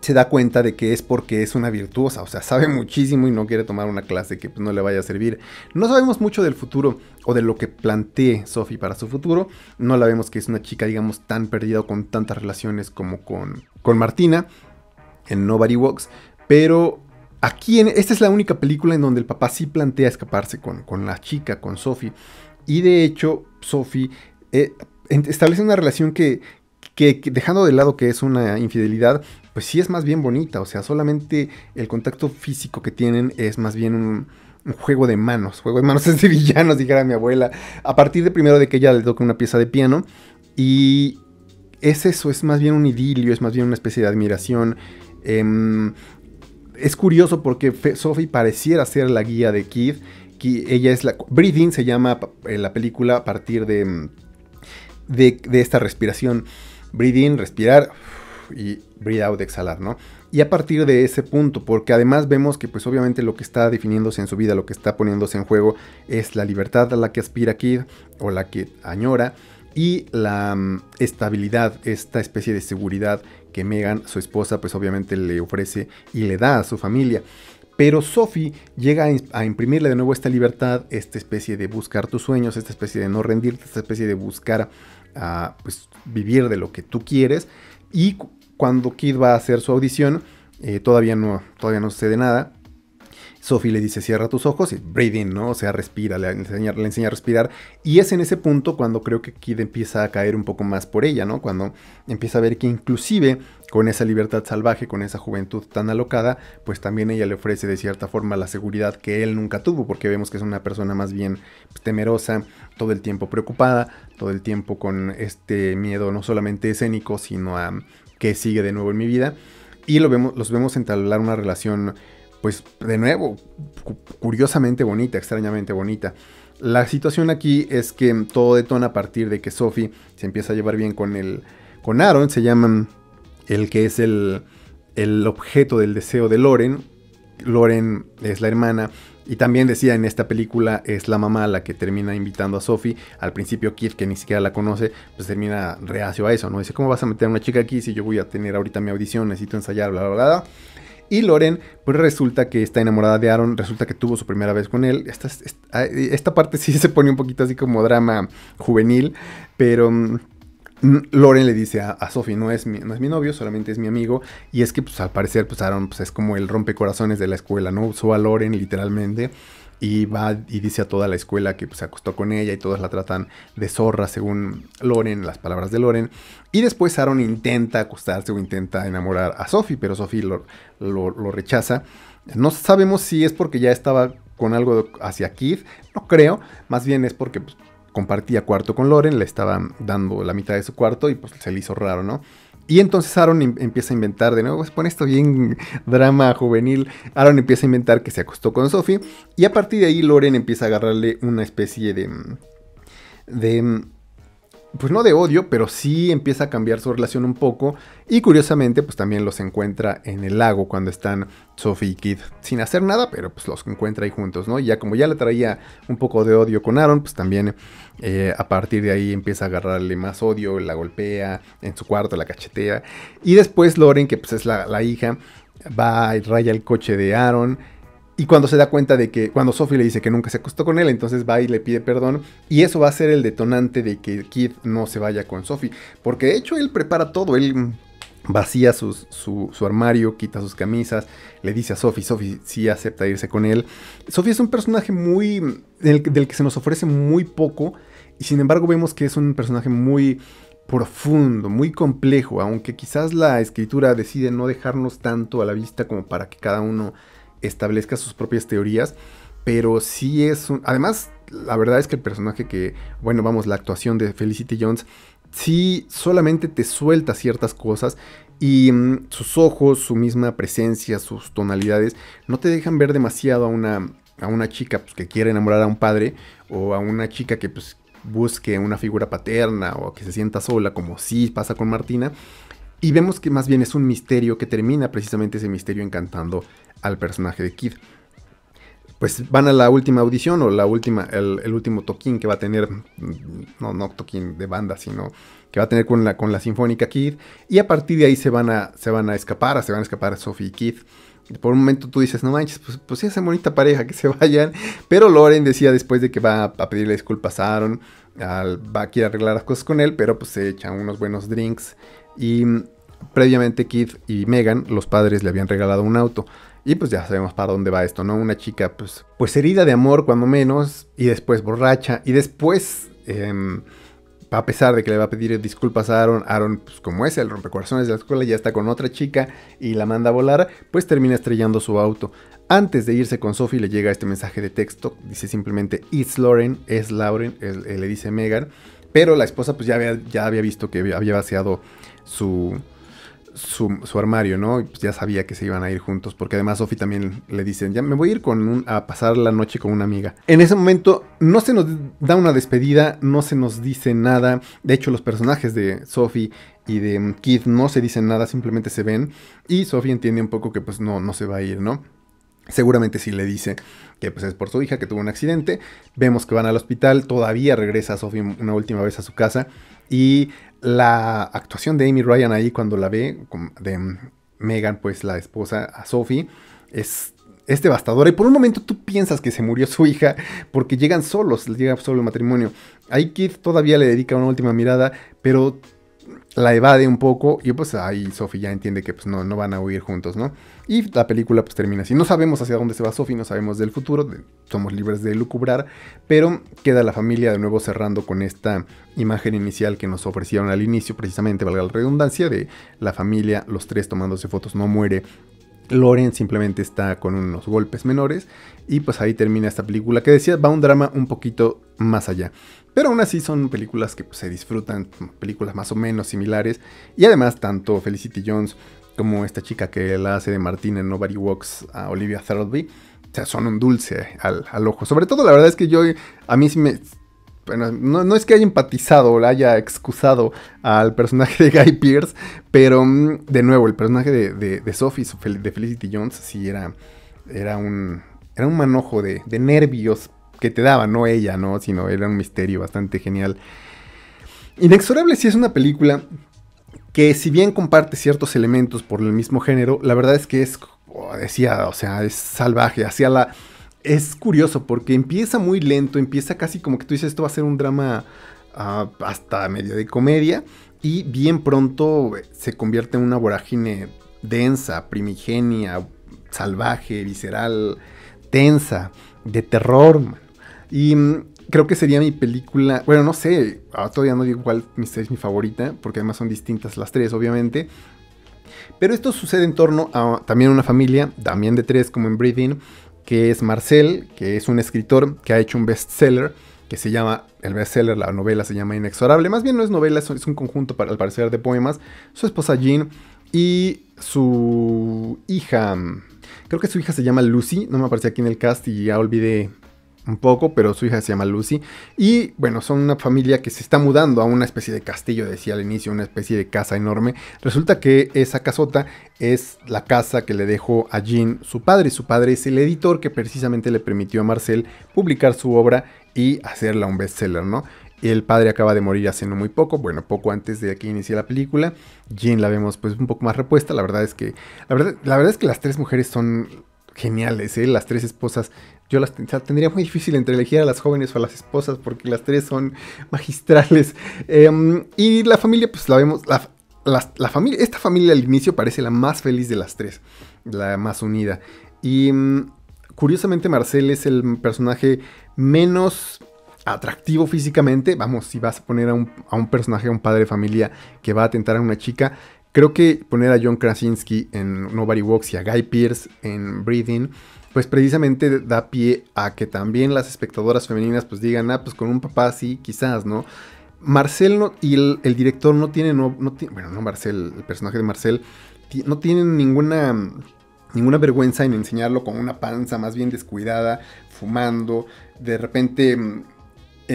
A: se da cuenta de que es porque es una virtuosa, o sea, sabe muchísimo y no quiere tomar una clase que pues, no le vaya a servir. No sabemos mucho del futuro o de lo que plantee Sophie para su futuro. No la vemos que es una chica, digamos, tan perdida con tantas relaciones como con, con Martina en Nobody Walks, pero aquí en, esta es la única película en donde el papá sí plantea escaparse con, con la chica, con Sophie. Y de hecho, Sophie eh, establece una relación que, dejando de lado que es una infidelidad, pues sí es más bien bonita. O sea, solamente el contacto físico que tienen es más bien un, juego de manos. Juego de manos es de villanos, dijera mi abuela. A partir de primero de que ella le toque una pieza de piano. Y es eso, es más bien un idilio, es más bien una especie de admiración. Em, es curioso porque Sophie pareciera ser la guía de Keith ella es la... Breathing se llama eh, la película a partir mm, de, de, esta respiración. Breathing, respirar y breathe out, exhalar, ¿no? Y a partir de ese punto, porque además vemos que pues obviamente lo que está definiéndose en su vida, lo que está poniéndose en juego es la libertad a la que aspira Kid o la que añora y la mm, estabilidad, esta especie de seguridad que Megan, su esposa, pues obviamente le ofrece y le da a su familia. Pero Sophie llega a imprimirle de nuevo esta libertad, esta especie de buscar tus sueños, esta especie de no rendirte, esta especie de buscar ah, pues, vivir de lo que tú quieres. Y cuando Kid va a hacer su audición, eh, todavía, no, todavía no sucede nada. Sophie le dice, cierra tus ojos y breathe ¿no? O sea, respira, le enseña, le enseña, a respirar. Y es en ese punto cuando creo que Kid empieza a caer un poco más por ella, ¿no? Cuando empieza a ver que inclusive con esa libertad salvaje, con esa juventud tan alocada, pues también ella le ofrece de cierta forma la seguridad que él nunca tuvo, porque vemos que es una persona más bien pues, temerosa, todo el tiempo preocupada, todo el tiempo con este miedo no solamente escénico, sino a que sigue de nuevo en mi vida. Y lo vemos, los vemos entablar una relación, pues de nuevo, curiosamente bonita, extrañamente bonita. La situación aquí es que todo detona a partir de que Sophie se empieza a llevar bien con el... Con Aaron se llaman el que es el, el objeto del deseo de Loren. Loren es la hermana y también decía en esta película es la mamá la que termina invitando a Sophie. Al principio Keith que ni siquiera la conoce, pues termina reacio a eso, ¿no? Dice, ¿cómo vas a meter a una chica aquí si yo voy a tener ahorita mi audición, necesito ensayar, bla, bla, bla? Y Loren, pues resulta que está enamorada de Aaron, resulta que tuvo su primera vez con él. esta, esta parte sí se pone un poquito así como drama juvenil, pero... Mm, Mm, Loren le dice a, Sophie, no es, mi, no es mi novio, solamente es mi amigo. Y es que, pues, al parecer, pues, Aaron pues, es como el rompecorazones de la escuela, ¿no? Usó a Loren literalmente y va y dice a toda la escuela que pues, se acostó con ella y todos la tratan de zorra según Loren, las palabras de Loren. Y después Aaron intenta acostarse o intenta enamorar a Sophie, pero Sophie lo, lo, rechaza. No sabemos si es porque ya estaba con algo hacia Keith, no creo, más bien es porque pues, compartía cuarto con Loren, le estaba dando la mitad de su cuarto y pues se le hizo raro, ¿no? Y entonces Aaron empieza a inventar de nuevo, pues pone esto bien drama juvenil. Aaron empieza a inventar que se acostó con Sophie y a partir de ahí Loren empieza a agarrarle una especie de de pues no de odio, pero sí empieza a cambiar su relación un poco. Y curiosamente, pues también los encuentra en el lago cuando están Sophie y Kid sin hacer nada, pero pues los encuentra ahí juntos, ¿no? Y ya como ya le traía un poco de odio con Aaron, pues también eh, a partir de ahí empieza a agarrarle más odio, la golpea en su cuarto, la cachetea. Y después Loren, que pues es la, la hija, va y raya el coche de Aaron y cuando se da cuenta de que, cuando Sophie le dice que nunca se acostó con él, entonces va y le pide perdón. Y eso va a ser el detonante de que Keith no se vaya con Sophie. Porque de hecho él prepara todo, él vacía su, armario, quita sus camisas, le dice a Sophie, Sophie sí acepta irse con él. Sophie es un personaje muy, del que se nos ofrece muy poco. Y sin embargo vemos que es un personaje muy profundo, muy complejo, aunque quizás la escritura decide no dejarnos tanto a la vista como para que cada uno establezca sus propias teorías, pero sí es un... Además, la verdad es que el personaje que, bueno, vamos, la actuación de Felicity Jones, sí solamente te suelta ciertas cosas y mm, sus ojos, su misma presencia, sus tonalidades, no te dejan ver demasiado a una, a una chica pues, que quiere enamorar a un padre o a una chica que pues, busque una figura paterna o que se sienta sola, como sí pasa con Martina. Y vemos que más bien es un misterio que termina precisamente ese misterio encantando al personaje de Kid. Pues van a la última audición o la última, el, último toquín que va a tener, no, no toquín de banda, sino que va a tener con la, con la Sinfónica Kid. Y a partir de ahí se van a, se van a escapar, se van a escapar Sophie y Kid por un momento tú dices, no manches, pues, pues esa bonita pareja que se vayan. Pero Loren decía después de que va a pedirle disculpas a Aaron, al, va a querer arreglar las cosas con él, pero pues se echan unos buenos drinks. Y mm, previamente Kid y Megan, los padres, le habían regalado un auto. Y pues ya sabemos para dónde va esto, ¿no? Una chica pues, pues herida de amor cuando menos y después borracha y después... Em, a pesar de que le va a pedir disculpas a Aaron, Aaron, pues como es el rompecorazones de la escuela, ya está con otra chica y la manda a volar, pues termina estrellando su auto. Antes de irse con Sophie le llega este mensaje de texto, dice simplemente It's Lauren, es Lauren, le dice Megan, pero la esposa pues ya ya había visto que había vaciado su, su, armario, ¿no? Y pues ya sabía que se iban a ir juntos, porque además Sofi también le dicen, ya me voy a ir con a pasar la noche con una amiga. En ese momento no se nos da una despedida, no se nos dice nada. De hecho, los personajes de Sophie y de mm, Keith no se dicen nada, simplemente se ven. Y Sophie entiende un poco que pues no, no se va a ir, ¿no? Seguramente si le dice que pues es por su hija que tuvo un accidente. Vemos que van al hospital, todavía regresa Sophie una última vez a su casa y la actuación de Amy Ryan ahí cuando la ve, de Megan, pues la esposa, a Sophie, es devastadora y por un momento tú piensas que se murió su hija porque llegan solos, llega solo el matrimonio. Ahí Keith todavía le dedica una última mirada, pero la evade un poco y pues ahí Sophie ya entiende que pues no, no van a huir juntos, ¿no? Y la película pues termina así. No sabemos hacia dónde se va Sophie, no sabemos del futuro, somos libres de lucubrar, pero queda la familia de nuevo cerrando con esta imagen inicial que nos ofrecieron al inicio, precisamente, valga la redundancia, de la familia, los tres tomándose fotos, no muere Loren simplemente está con unos golpes menores y pues ahí termina esta película que decía va un drama un poquito más allá. Pero aún así son películas que pues, se disfrutan, películas más o menos similares. Y además tanto Felicity Jones como esta chica que la hace de Martín en Nobody Walks a Olivia Thirlby, o sea, son un dulce al, ojo. Sobre todo la verdad es que yo, a mí sí me... Bueno, no, no es que haya empatizado o haya excusado al personaje de Guy Pierce, pero mm, de nuevo, el personaje de, Sophie, de Felicity Jones, sí era, era un, era un manojo de, de nervios que te daba, no ella, ¿no? Sino era un misterio bastante genial. Inexorable sí es una película que si bien comparte ciertos elementos por el mismo género, la verdad es que es, decía, o sea, es salvaje, hacia la... Es curioso porque empieza muy lento, empieza casi como que tú dices, esto va a ser un drama ah, hasta medio de comedia, y bien pronto se convierte en una vorágine densa, primigenia, salvaje, visceral, tensa, de terror. Man. Y mm, creo que sería mi película, bueno, no sé, ah, todavía no digo cuál es mi favorita, porque además son distintas las tres, obviamente. Pero esto sucede en torno a también una familia, también de tres como en Breathing, que es Marcel, que es un escritor que ha hecho un bestseller que se llama, el bestseller, la novela se llama Inexorable, más bien no es novela, es un conjunto para, al parecer de poemas, su esposa Jean y su hija, mm, creo que su hija se llama Lucy, no me aparecía aquí en el cast y ya olvidé un poco, pero su hija se llama Lucy. Y bueno, son una familia que se está mudando a una especie de castillo, decía al inicio, una especie de casa enorme. Resulta que esa casota es la casa que le dejó a Jean su padre. Su padre es el editor que precisamente le permitió a Marcel publicar su obra y hacerla un bestseller, ¿no? El padre acaba de morir hace no muy poco, bueno, poco antes de que inicie la película. Jean la vemos pues un poco más repuesta, la verdad es que la verdad, la verdad es que las tres mujeres son geniales, ¿eh? las tres esposas. Yo las tendría muy difícil entre elegir a las jóvenes o a las esposas porque las tres son magistrales. Em, y la familia, pues la vemos, la, familia, esta familia al inicio parece la más feliz de las tres, la más unida. Y mm, curiosamente Marcel es el personaje menos atractivo físicamente. Vamos, si vas a poner a un, a un personaje, a un padre de familia que va a atentar a una chica, Creo que poner a John Krasinski en Nobody Walks y a Guy Pierce en Breathing, pues precisamente da pie a que también las espectadoras femeninas pues digan, ah, pues con un papá así, quizás, ¿no? Marcel y el, director no tienen, bueno, no Marcel, el personaje de Marcel, no tienen ninguna, ninguna vergüenza en enseñarlo con una panza más bien descuidada, fumando, de repente mm,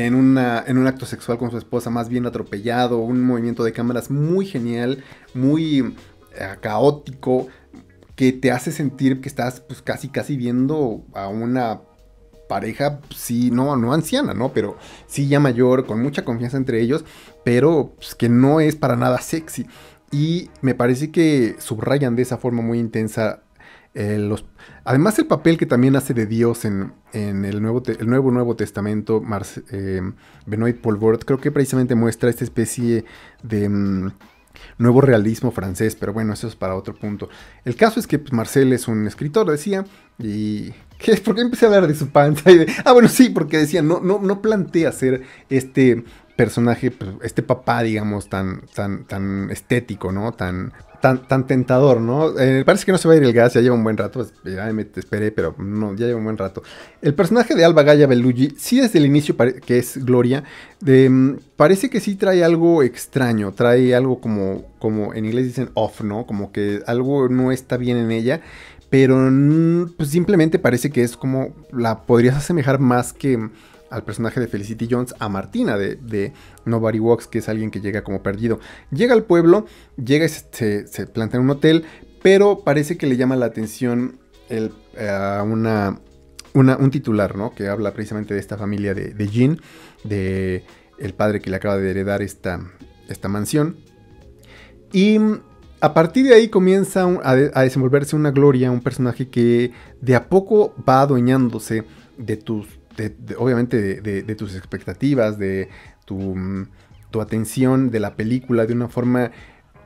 A: en, un acto sexual con su esposa más bien atropellado, un movimiento de cámaras muy genial, muy eh, caótico, que te hace sentir que estás pues, casi casi viendo a una pareja, sí, no, no anciana, ¿no? Pero sí ya mayor, con mucha confianza entre ellos, pero pues, que no es para nada sexy. Y me parece que subrayan de esa forma muy intensa eh, además, el papel que también hace de Dios en, el, nuevo el nuevo Nuevo Testamento, eh, Benoit Polvort, creo que precisamente muestra esta especie de mm, nuevo realismo francés, pero bueno, eso es para otro punto. El caso es que pues, Marcel es un escritor, decía, y ¿Por qué empecé a hablar de su panza? ah, bueno, sí, porque decía, no, no, no plantea hacer este personaje, pues, este papá, digamos, tan, tan, tan estético, ¿no? Tan, tan, tan tentador, ¿no? Eh, parece que no se va a ir el gas, ya lleva un buen rato, pues, ya me te esperé, pero no, ya lleva un buen rato. El personaje de Alba Gaya Bellugi, sí desde el inicio, que es Gloria, mm, parece que sí trae algo extraño, trae algo como, como en inglés dicen off, ¿no? Como que algo no está bien en ella pero mm, pues, simplemente parece que es como la podrías asemejar más que al personaje de Felicity Jones, a Martina de, Nobody Walks, que es alguien que llega como perdido. Llega al pueblo, llega y se, planta en un hotel, pero parece que le llama la atención el, eh, una, un titular, ¿no? Que habla precisamente de esta familia de, de Jean, de el padre que le acaba de heredar esta, esta mansión. Y mm, a partir de ahí comienza a, a, desenvolverse una Gloria, un personaje que de a poco va adueñándose de tus obviamente de, tus expectativas, de mm, tu, atención de la película de una forma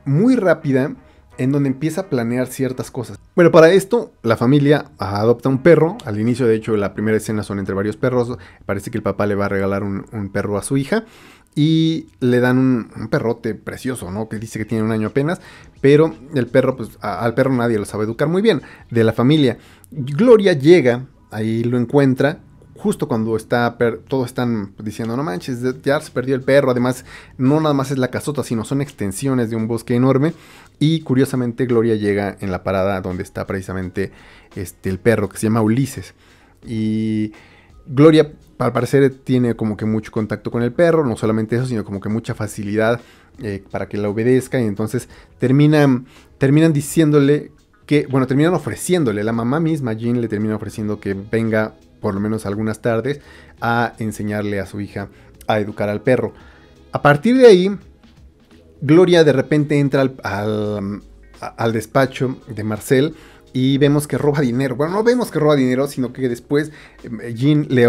A: muy rápida en donde empieza a planear ciertas cosas. Bueno, para esto la familia adopta un perro. Al inicio, de hecho, la primera escena son entre varios perros. Parece que el papá le va a regalar un, perro a su hija. Y le dan un, perrote precioso, ¿no? Que dice que tiene un año apenas. Pero el perro, pues al perro nadie lo sabe educar muy bien. De la familia. Gloria llega, ahí lo encuentra justo cuando está todos están diciendo, no manches, ya se perdió el perro. Además, no nada más es la casota, sino son extensiones de un bosque enorme. Y curiosamente, Gloria llega en la parada donde está precisamente este, el perro, que se llama Ulises. Y Gloria, al parecer, tiene como que mucho contacto con el perro. No solamente eso, sino como que mucha facilidad eh, para que la obedezca. Y entonces terminan, terminan diciéndole que, bueno, terminan ofreciéndole, la mamá misma, Jean, le termina ofreciendo que venga por lo menos algunas tardes, a enseñarle a su hija a educar al perro. A partir de ahí, Gloria de repente entra al, despacho de Marcel y vemos que roba dinero. Bueno, no vemos que roba dinero, sino que después eh, Jean le,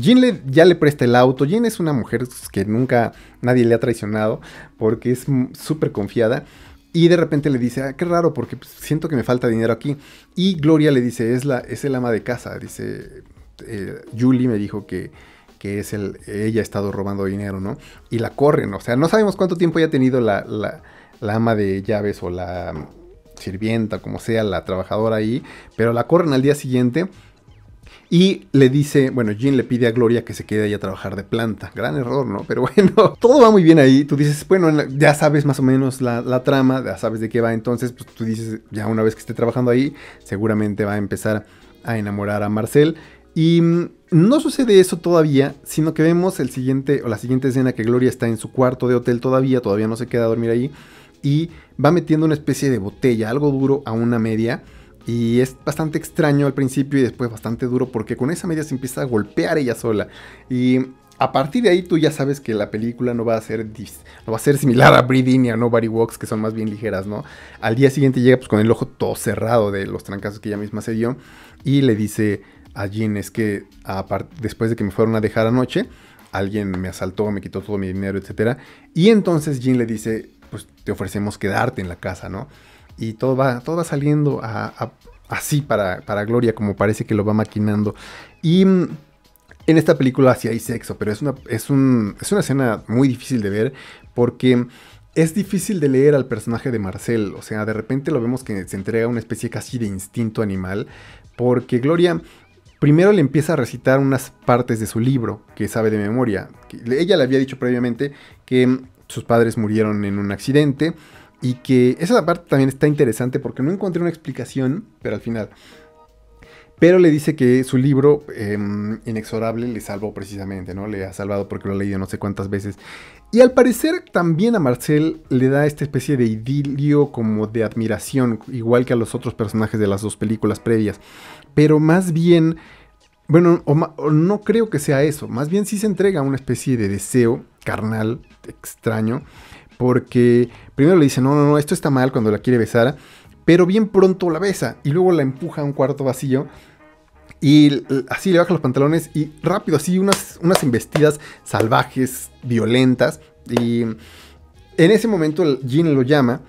A: Jean ya le presta el auto. Jean es una mujer que nunca nadie le ha traicionado porque es súper confiada. Y de repente le dice, ah, qué raro, porque pues, siento que me falta dinero aquí. Y Gloria le dice, es, la, es el ama de casa. Dice, eh, Julie me dijo que, que es el, ella ha estado robando dinero, ¿no? Y la corren, o sea, no sabemos cuánto tiempo haya tenido la, ama de llaves o la sirvienta, como sea, la trabajadora ahí, pero la corren al día siguiente. Y le dice, bueno, Jean le pide a Gloria que se quede ahí a trabajar de planta. Gran error, ¿no? Pero bueno, todo va muy bien ahí. Tú dices, bueno, ya sabes más o menos la, la trama, ya sabes de qué va. Entonces, pues tú dices, ya una vez que esté trabajando ahí, seguramente va a empezar a enamorar a Marcel. Y mm, no sucede eso todavía, sino que vemos el siguiente o la siguiente escena que Gloria está en su cuarto de hotel todavía, todavía no se queda a dormir ahí y va metiendo una especie de botella, algo duro a una media. Y es bastante extraño al principio y después bastante duro porque con esa media se empieza a golpear ella sola. Y a partir de ahí tú ya sabes que la película no va a ser, no va a ser similar a Breathing y a Nobody Walks, que son más bien ligeras, ¿no? Al día siguiente llega pues con el ojo todo cerrado de los trancazos que ella misma se dio y le dice a Jin es que después de que me fueron a dejar anoche, alguien me asaltó, me quitó todo mi dinero, etc. Y entonces Jin le dice, pues te ofrecemos quedarte en la casa, ¿no? Y todo va, todo saliendo así para, para Gloria, como parece que lo va maquinando. Y mm, en esta película sí hay sexo, pero es una, es, un, es una escena muy difícil de ver porque es difícil de leer al personaje de Marcel. O sea, de repente lo vemos que se entrega una especie casi de instinto animal porque Gloria Primero le empieza a recitar unas partes de su libro que sabe de memoria. Ella le había dicho previamente que mm, sus padres murieron en un accidente y que esa parte también está interesante porque no encontré una explicación, pero al final pero le dice que su libro, em, Inexorable, le salvó precisamente, ¿no? Le ha salvado porque lo ha leído no sé cuántas veces. Y al parecer también a Marcel le da esta especie de idilio como de admiración, igual que a los otros personajes de las dos películas previas. Pero más bien, bueno, no creo que sea eso, más bien sí se entrega una especie de deseo carnal, extraño, porque primero le dice, no, no, no, esto está mal cuando la quiere besar pero bien pronto la besa y luego la empuja a un cuarto vacío. Y así le baja los pantalones y rápido, así unas, unas embestidas salvajes, violentas. Y en ese momento Jean lo llama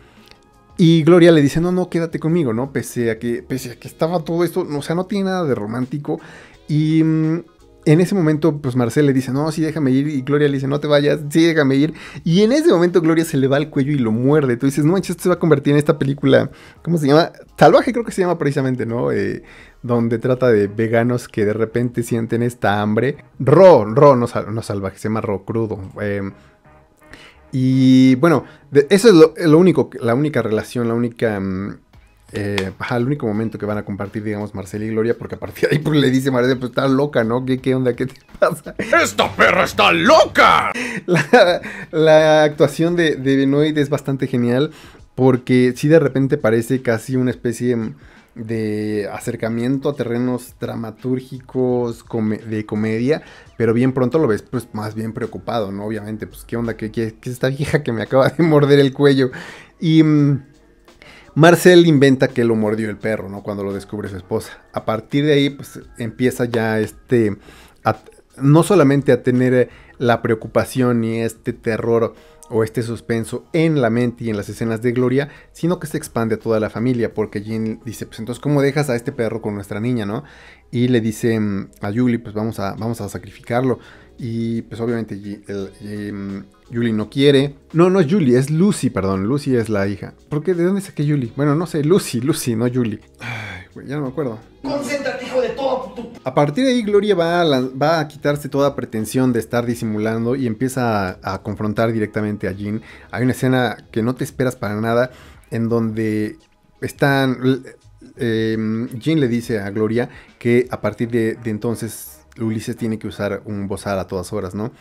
A: y Gloria le dice, no, no, quédate conmigo, ¿no? Pese a que, pese a que estaba todo esto, o sea, no tiene nada de romántico. Y mm, en ese momento, pues Marcel le dice, no, sí, déjame ir. Y Gloria le dice, no te vayas, sí, déjame ir. Y en ese momento Gloria se le va al cuello y lo muerde. Tú dices, no, esto se va a convertir en esta película, ¿cómo se llama? Salvaje creo que se llama precisamente, ¿no? Eh, donde trata de veganos que de repente sienten esta hambre. Ro, ro, no, no salvaje, se llama ro crudo. Eh. y bueno, eso es lo, único, la única relación, la única... Mm, eh, al único momento que van a compartir, digamos, Marcela y Gloria, porque a partir de ahí pues, le dice Marcela, pues está loca, ¿no? ¿Qué, ¿Qué, onda? ¿Qué te pasa? ¡Esta perra está loca! La, actuación de, de es bastante genial, porque sí de repente parece casi una especie de acercamiento a terrenos dramatúrgicos de comedia, pero bien pronto lo ves pues más bien preocupado, ¿no? Obviamente, pues qué onda, qué, qué, es esta vieja que me acaba de morder el cuello. Y... Mm, Marcel inventa que lo mordió el perro, ¿no? Cuando lo descubre su esposa. A partir de ahí, pues empieza ya este. no solamente a tener eh, la preocupación y este terror o este suspenso en la mente y en las escenas de Gloria, sino que se expande a toda la familia, porque Jean dice, pues entonces, ¿cómo dejas a este perro con nuestra niña, no? Y le dice mm, a Julie, pues vamos a, vamos a sacrificarlo. Y pues obviamente eh, Julie no quiere. No, no es Julie, es Lucy, perdón. Lucy es la hija. ¿Por qué? ¿De dónde saqué Julie? Bueno, no sé, Lucy, Lucy, no Julie. Ay, güey, ya no me acuerdo. de todo. A partir de ahí, Gloria va a, va a, quitarse toda pretensión de estar disimulando y empieza a, confrontar directamente a Jean. Hay una escena que no te esperas para nada en donde están... Eh, eh, Jean le dice a Gloria que a partir de entonces Ulises tiene que usar un bozal a todas horas, ¿no?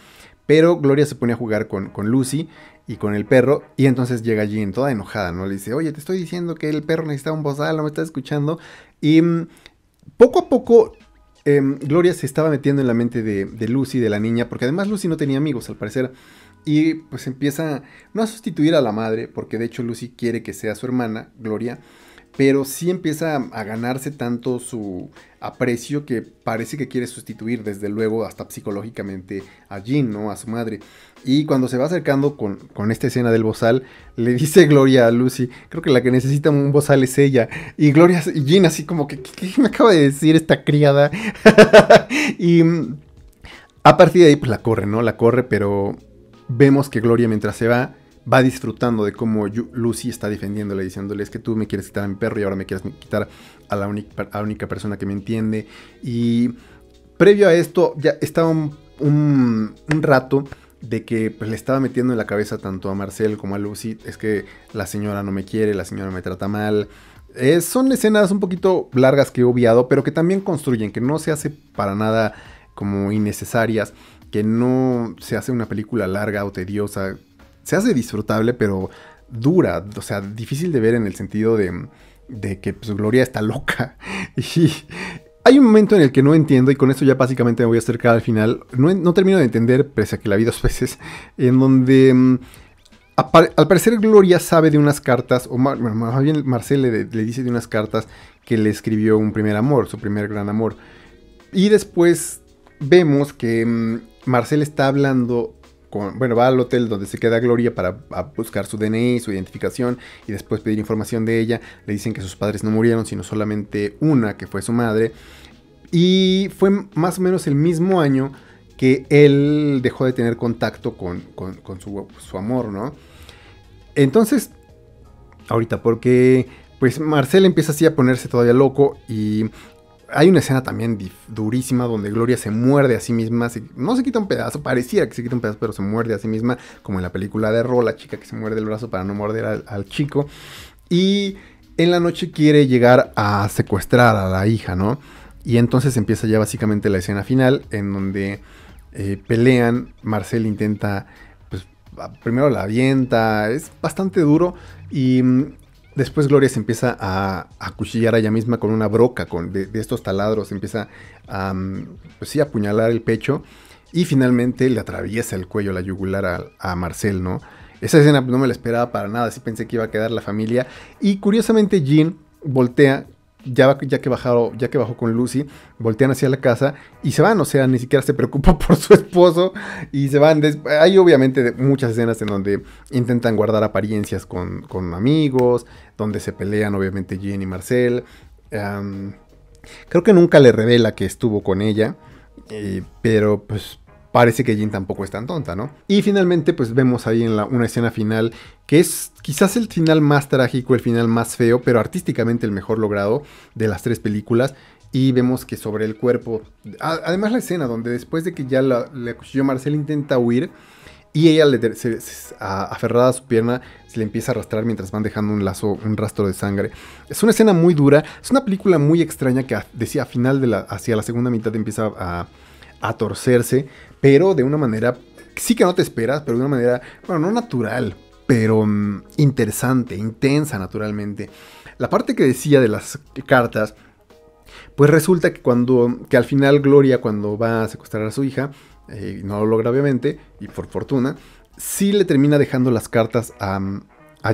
A: Pero Gloria se pone a jugar con, con Lucy y con el perro. Y entonces llega Jean toda enojada, ¿no? Le dice, oye, te estoy diciendo que el perro necesita un bozal, no me estás escuchando. Y mm, poco a poco em, Gloria se estaba metiendo en la mente de, de, Lucy, de la niña, porque además Lucy no tenía amigos al parecer. Y pues empieza no a sustituir a la madre, porque de hecho Lucy quiere que sea su hermana, Gloria, pero sí empieza a ganarse tanto su aprecio que parece que quiere sustituir desde luego hasta psicológicamente a Jean, ¿no? A su madre. Y cuando se va acercando con, esta escena del bozal, le dice Gloria a Lucy, creo que la que necesita un bozal es ella. Y Gloria y Jean así como que, qué me acaba de decir esta criada? y mm, a partir de ahí pues la corre, ¿no? La corre, pero vemos que Gloria mientras se va va disfrutando de cómo Lucy está defendiéndole, diciéndole, es que tú me quieres quitar a mi perro y ahora me quieres quitar a la, única, persona que me entiende. Y previo a esto ya estaba un, rato de que pues, le estaba metiendo en la cabeza tanto a Marcel como a Lucy, es que la señora no me quiere, la señora me trata mal. Eh, son escenas un poquito largas que he obviado, pero que también construyen, que no se hace para nada como innecesarias, que no se hace una película larga o tediosa, se hace disfrutable, pero dura, o sea, difícil de ver en el sentido de, que su pues, Gloria está loca. Y hay un momento en el que no entiendo, y con esto ya básicamente me voy a acercar al final, no, termino de entender, pese a que la vi dos veces, en donde... Mm, al parecer Gloria sabe de unas cartas, o más, bien Marcel le, le, dice de unas cartas que le escribió un primer amor, su primer gran amor. Y después vemos que mm, Marcel está hablando bueno, va al hotel donde se queda Gloria para buscar su DNI, su identificación y después pedir información de ella. Le dicen que sus padres no murieron, sino solamente una, que fue su madre. Y fue más o menos el mismo año que él dejó de tener contacto con, su, su, amor, ¿no? Entonces, ahorita, porque pues Marcel empieza así a ponerse todavía loco y hay una escena también durísima donde Gloria se muerde a sí misma, no se quita un pedazo, parecía que se quita un pedazo, pero se muerde a sí misma, como en la película de Ro, la chica que se muerde el brazo para no morder al, chico. Y en la noche quiere llegar a secuestrar a la hija, ¿no? Y entonces empieza ya básicamente la escena final en donde eh, pelean, Marcel intenta, pues primero la avienta, es bastante duro y mm, Después Gloria se empieza a acuchillar a ella misma con una broca con, de, estos taladros, empieza mm, pues a apuñalar el pecho y finalmente le atraviesa el cuello, la yugular a, Marcel, ¿no? Esa escena pues, no me la esperaba para nada, sí pensé que iba a quedar la familia. Y curiosamente Jean voltea ya, que bajado ya que bajó con Lucy, voltean hacia la casa y se van, o sea, ni siquiera se preocupa por su esposo y se van. Hay obviamente muchas escenas en donde intentan guardar apariencias con, amigos, donde se pelean obviamente Jean y Marcel. creo que nunca le revela que estuvo con ella, eh, pero pues parece que Jin tampoco es tan tonta, ¿no? Y finalmente, pues vemos ahí en la, una escena final que es quizás el final más trágico, el final más feo, pero artísticamente el mejor logrado de las tres películas. Y vemos que sobre el cuerpo, además la escena donde después de que ya Le la Marcel intenta huir y ella aferrada a su pierna se le empieza a arrastrar mientras van dejando un lazo, un rastro de sangre. Es una escena muy dura, es una película muy extraña que decía a final de la, hacia la segunda mitad empieza a, a torcerse, pero de una manera, sí que no te esperas, pero de una manera, bueno, no natural, pero mm, interesante, intensa naturalmente. La parte que decía de las cartas, pues resulta que cuando, que al final Gloria cuando va a secuestrar a su hija, eh, no lo logra obviamente, y por fortuna, sí le termina dejando las cartas a, mm,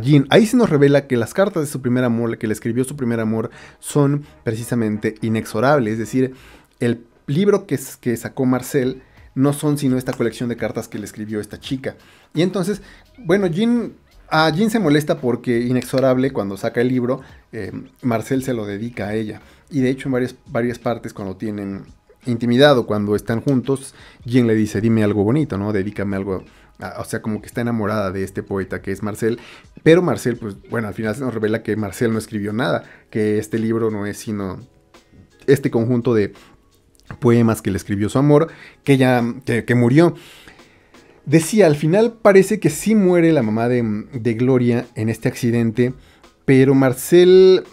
A: Jean. Ahí se nos revela que las cartas de su primer amor, que le escribió su primer amor, son precisamente inexorables, es decir, el libro que, que sacó Marcel no son sino esta colección de cartas que le escribió esta chica. Y entonces, bueno, Jean, a Jean se molesta porque inexorable cuando saca el libro, eh, Marcel se lo dedica a ella. Y de hecho en varias, varias partes cuando tienen intimidado, cuando están juntos, Jean le dice, dime algo bonito, ¿no? Dedícame algo o sea, como que está enamorada de este poeta que es Marcel. Pero Marcel, pues bueno, al final se nos revela que Marcel no escribió nada, que este libro no es sino este conjunto de poemas que le escribió su amor, que ya que, murió. Decía, al final parece que sí muere la mamá de, de, Gloria en este accidente, pero Marcel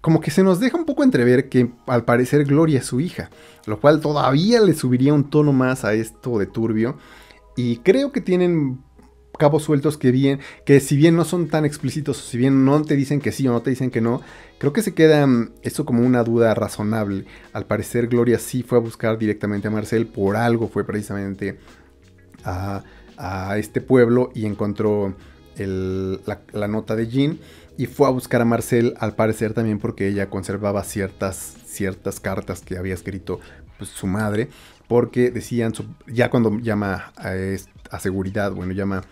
A: como que se nos deja un poco entrever que al parecer Gloria es su hija, lo cual todavía le subiría un tono más a esto de turbio. Y creo que tienen cabos sueltos que bien, que si bien no son tan explícitos, si bien no te dicen que sí o no te dicen que no, creo que se queda mm, eso como una duda razonable. Al parecer Gloria sí fue a buscar directamente a Marcel, por algo fue precisamente a, este pueblo y encontró la, nota de Jean y fue a buscar a Marcel, al parecer también porque ella conservaba ciertas, ciertas cartas que había escrito pues, su madre, porque decían, ya cuando llama a seguridad, bueno, llama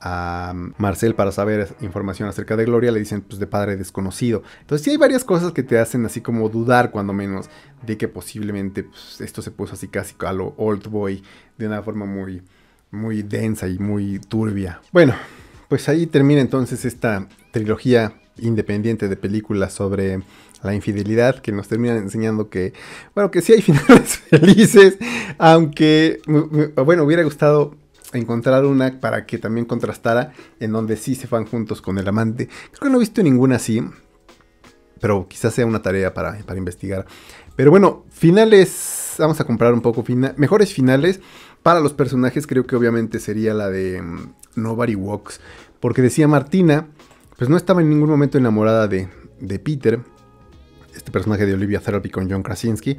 A: a Marcel para saber información acerca de Gloria, le dicen pues de padre desconocido. Entonces sí hay varias cosas que te hacen así como dudar cuando menos de que posiblemente pues, esto se puso así casi a lo old boy de una forma muy, muy densa y muy turbia. Bueno, pues ahí termina entonces esta trilogía independiente de películas sobre la infidelidad que nos terminan enseñando que, bueno, que sí hay finales felices, aunque, bueno, hubiera gustado encontrar una para que también contrastara en donde sí se van juntos con el amante. Creo que no he visto ninguna así, pero quizás sea una tarea para, investigar. Pero bueno, finales, vamos a comprar un poco, mejores finales para los personajes creo que obviamente sería la de mm, Nobody Walks, porque decía Martina, pues no estaba en ningún momento enamorada de, Peter, este personaje de Olivia Therapy con John Krasinski,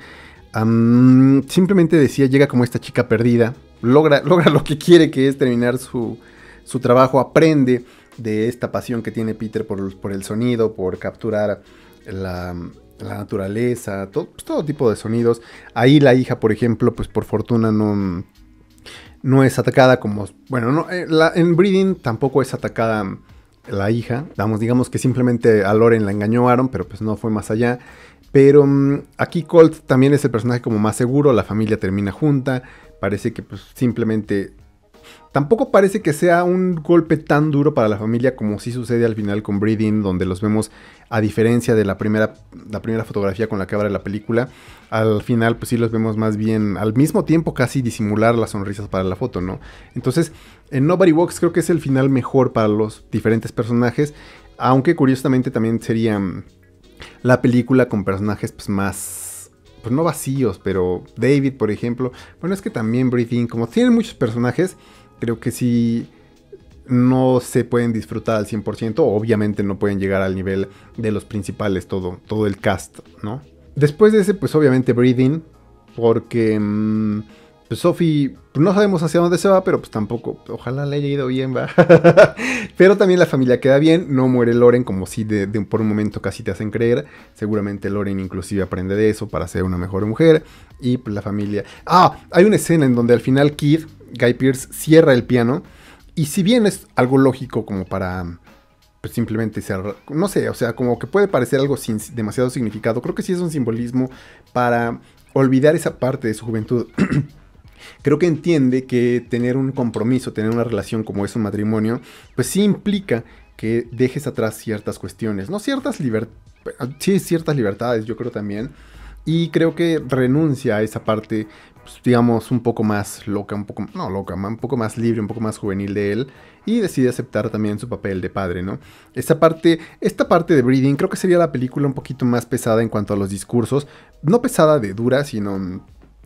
A: simplemente decía, llega como esta chica perdida, logra, lo que quiere, que es terminar su, trabajo, aprende de esta pasión que tiene Peter por, por el sonido, por capturar la, naturaleza, todo, pues, todo, tipo de sonidos. Ahí la hija, por ejemplo, pues por fortuna no, no es atacada como... Bueno, no, eh, en Breeding tampoco es atacada la hija. Damos, digamos que simplemente a Loren la engañó Aaron, pero pues no fue más allá. Pero mm, aquí Colt también es el personaje como más seguro, la familia termina junta, Parece que pues, simplemente... Tampoco parece que sea un golpe tan duro para la familia como sí sucede al final con Breeding, donde los vemos a diferencia de la primera, la primera fotografía con la que abre la película. Al final pues sí los vemos más bien al mismo tiempo casi disimular las sonrisas para la foto, ¿no? Entonces en Nobody Walks creo que es el final mejor para los diferentes personajes, aunque curiosamente también sería mm, la película con personajes pues, más pues no vacíos, pero David, por ejemplo. Bueno, es que también Breathing, como tienen muchos personajes, creo que sí no se pueden disfrutar al 100%, obviamente no pueden llegar al nivel de los principales, todo, todo el cast, ¿no? Después de ese, pues obviamente Breathing, porque... Mm, pues Sophie, pues, no sabemos hacia dónde se va, pero pues tampoco, ojalá le haya ido bien, va. pero también la familia queda bien, no muere Loren como si de, por un momento casi te hacen creer. Seguramente Loren inclusive aprende de eso para ser una mejor mujer. Y pues la familia... Ah, hay una escena en donde al final Keith, Guy Pierce, cierra el piano. Y si bien es algo lógico como para... Pues, simplemente cerrar, no sé, o sea, como que puede parecer algo sin demasiado significado. Creo que sí es un simbolismo para olvidar esa parte de su juventud. creo que entiende que tener un compromiso, tener una relación como es un matrimonio, pues sí implica que dejes atrás ciertas cuestiones, ¿no? Ciertas libertades, sí, ciertas libertades, yo creo también. Y creo que renuncia a esa parte, pues, digamos, un poco más loca, un poco, no loca, un poco más libre, un poco más juvenil de él. Y decide aceptar también su papel de padre, ¿no? parte, esta parte de Breeding creo que sería la película un poquito más pesada en cuanto a los discursos. No pesada de dura, sino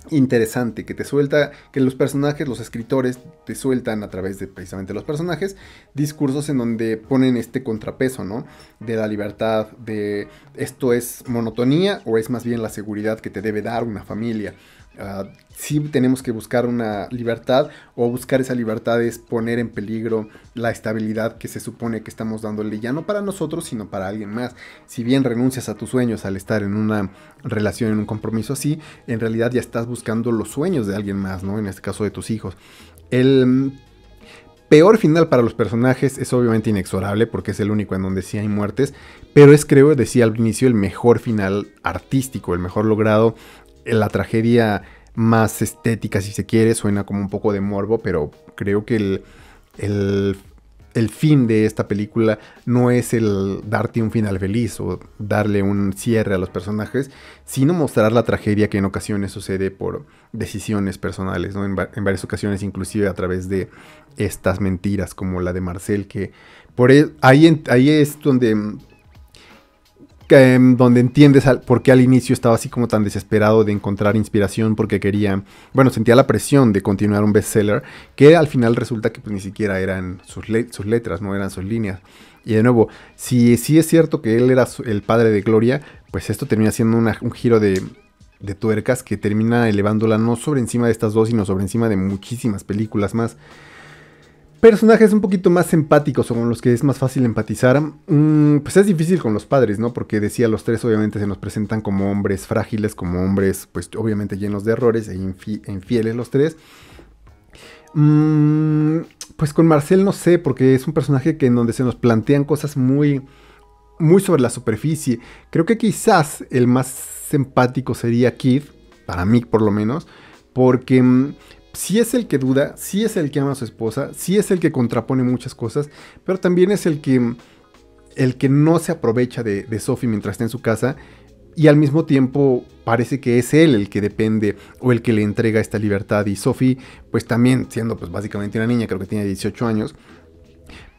A: interesante que te suelta, que los personajes, los escritores te sueltan a través de precisamente los personajes, discursos en donde ponen este contrapeso, ¿no? De la libertad, de esto es monotonía o es más bien la seguridad que te debe dar una familia. Ah, si tenemos que buscar una libertad o buscar esa libertad es poner en peligro la estabilidad que se supone que estamos dándole ya no para nosotros sino para alguien más. Si bien renuncias a tus sueños al estar en una relación, en un compromiso así, en realidad ya estás buscando los sueños de alguien más, ¿no? En este caso de tus hijos. El mm, peor final para los personajes es obviamente inexorable porque es el único en donde sí hay muertes, pero es creo, decía al inicio, el mejor final artístico, el mejor logrado la tragedia más estética, si se quiere, suena como un poco de morbo, pero creo que el, el, el, fin de esta película no es el darte un final feliz o darle un cierre a los personajes, sino mostrar la tragedia que en ocasiones sucede por decisiones personales, ¿no? en, varias ocasiones inclusive a través de estas mentiras como la de Marcel, que por e, ahí, ahí es donde Em, donde entiendes por qué al inicio estaba así como tan desesperado de encontrar inspiración porque quería, bueno, sentía la presión de continuar un bestseller, que al final resulta que pues, ni siquiera eran sus, letras, no eran sus líneas. Y de nuevo, si es cierto que él era el padre de Gloria, pues esto termina siendo un giro de, de tuercas que termina elevándola no sobre encima de estas dos, sino sobre encima de muchísimas películas más personajes un poquito más empáticos o con los que es más fácil empatizar, mm, pues es difícil con los padres, ¿no? Porque decía, los tres obviamente se nos presentan como hombres frágiles, como hombres, pues obviamente llenos de errores e, e infieles los tres. Mm, pues con Marcel no sé, porque es un personaje que en donde se nos plantean cosas muy, muy sobre la superficie. Creo que quizás el más empático sería Keith, para mí por lo menos, porque... Mm, si es el que duda, si es el que ama a su esposa, si es el que contrapone muchas cosas, pero también es el que, el que no se aprovecha de, Sophie mientras está en su casa y al mismo tiempo parece que es él el que depende o el que le entrega esta libertad y Sophie, pues también siendo pues básicamente una niña, creo que tiene 18 años,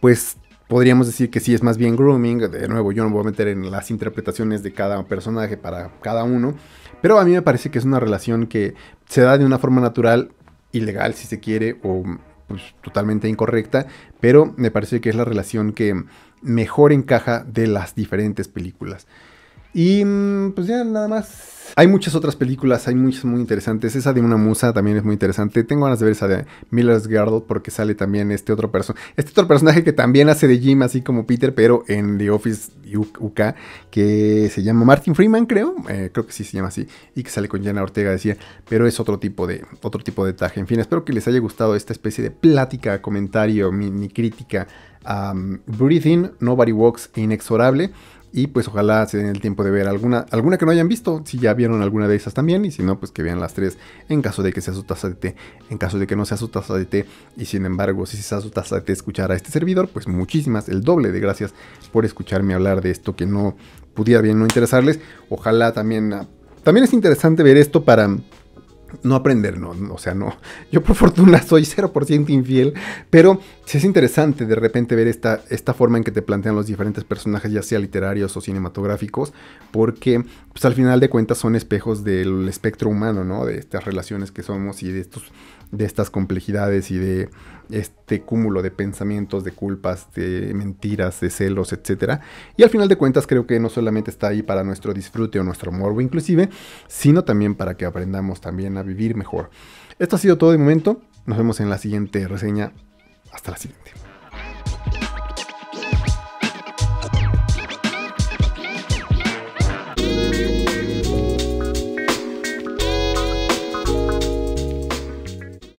A: pues podríamos decir que sí es más bien grooming, de nuevo yo no me voy a meter en las interpretaciones de cada personaje para cada uno, pero a mí me parece que es una relación que se da de una forma natural ilegal si se quiere o pues, totalmente incorrecta, pero me parece que es la relación que mejor encaja de las diferentes películas. Y mm, pues ya nada más. Hay muchas otras películas, hay muchas muy interesantes. Esa de una musa también es muy interesante. Tengo ganas de ver esa de Miller's Gardot, porque sale también este otro personaje. Este otro personaje que también hace de Jim, así como Peter, pero en The Office UK, que se llama Martin Freeman, creo. Eh, creo que sí se llama así. Y que sale con Jenna Ortega, decía. Pero es otro tipo de otro tipo de taje. En fin, espero que les haya gustado esta especie de plática, comentario, mini crítica Breathing, Nobody Walks Inexorable. Y pues ojalá se den el tiempo de ver alguna, alguna que no hayan visto, si ya vieron alguna de esas también, y si no, pues que vean las tres en caso de que sea su taza de en caso de que no sea su taza de y sin embargo, si se su taza de escuchar a este servidor, pues muchísimas, el doble de gracias por escucharme hablar de esto que no pudiera bien no interesarles. Ojalá también, ah, también es interesante ver esto para no aprender, no, o sea, no. Yo por fortuna soy 0% infiel, pero sí es interesante de repente ver esta, esta forma en que te plantean los diferentes personajes, ya sea literarios o cinematográficos, porque pues, al final de cuentas son espejos del espectro humano, ¿no? De estas relaciones que somos y de, estos, de estas complejidades y de este cúmulo de pensamientos, de culpas, de mentiras, de celos, etc. Y al final de cuentas creo que no solamente está ahí para nuestro disfrute o nuestro morbo inclusive, sino también para que aprendamos también a vivir mejor. Esto ha sido todo de momento, nos vemos en la siguiente reseña, hasta la siguiente.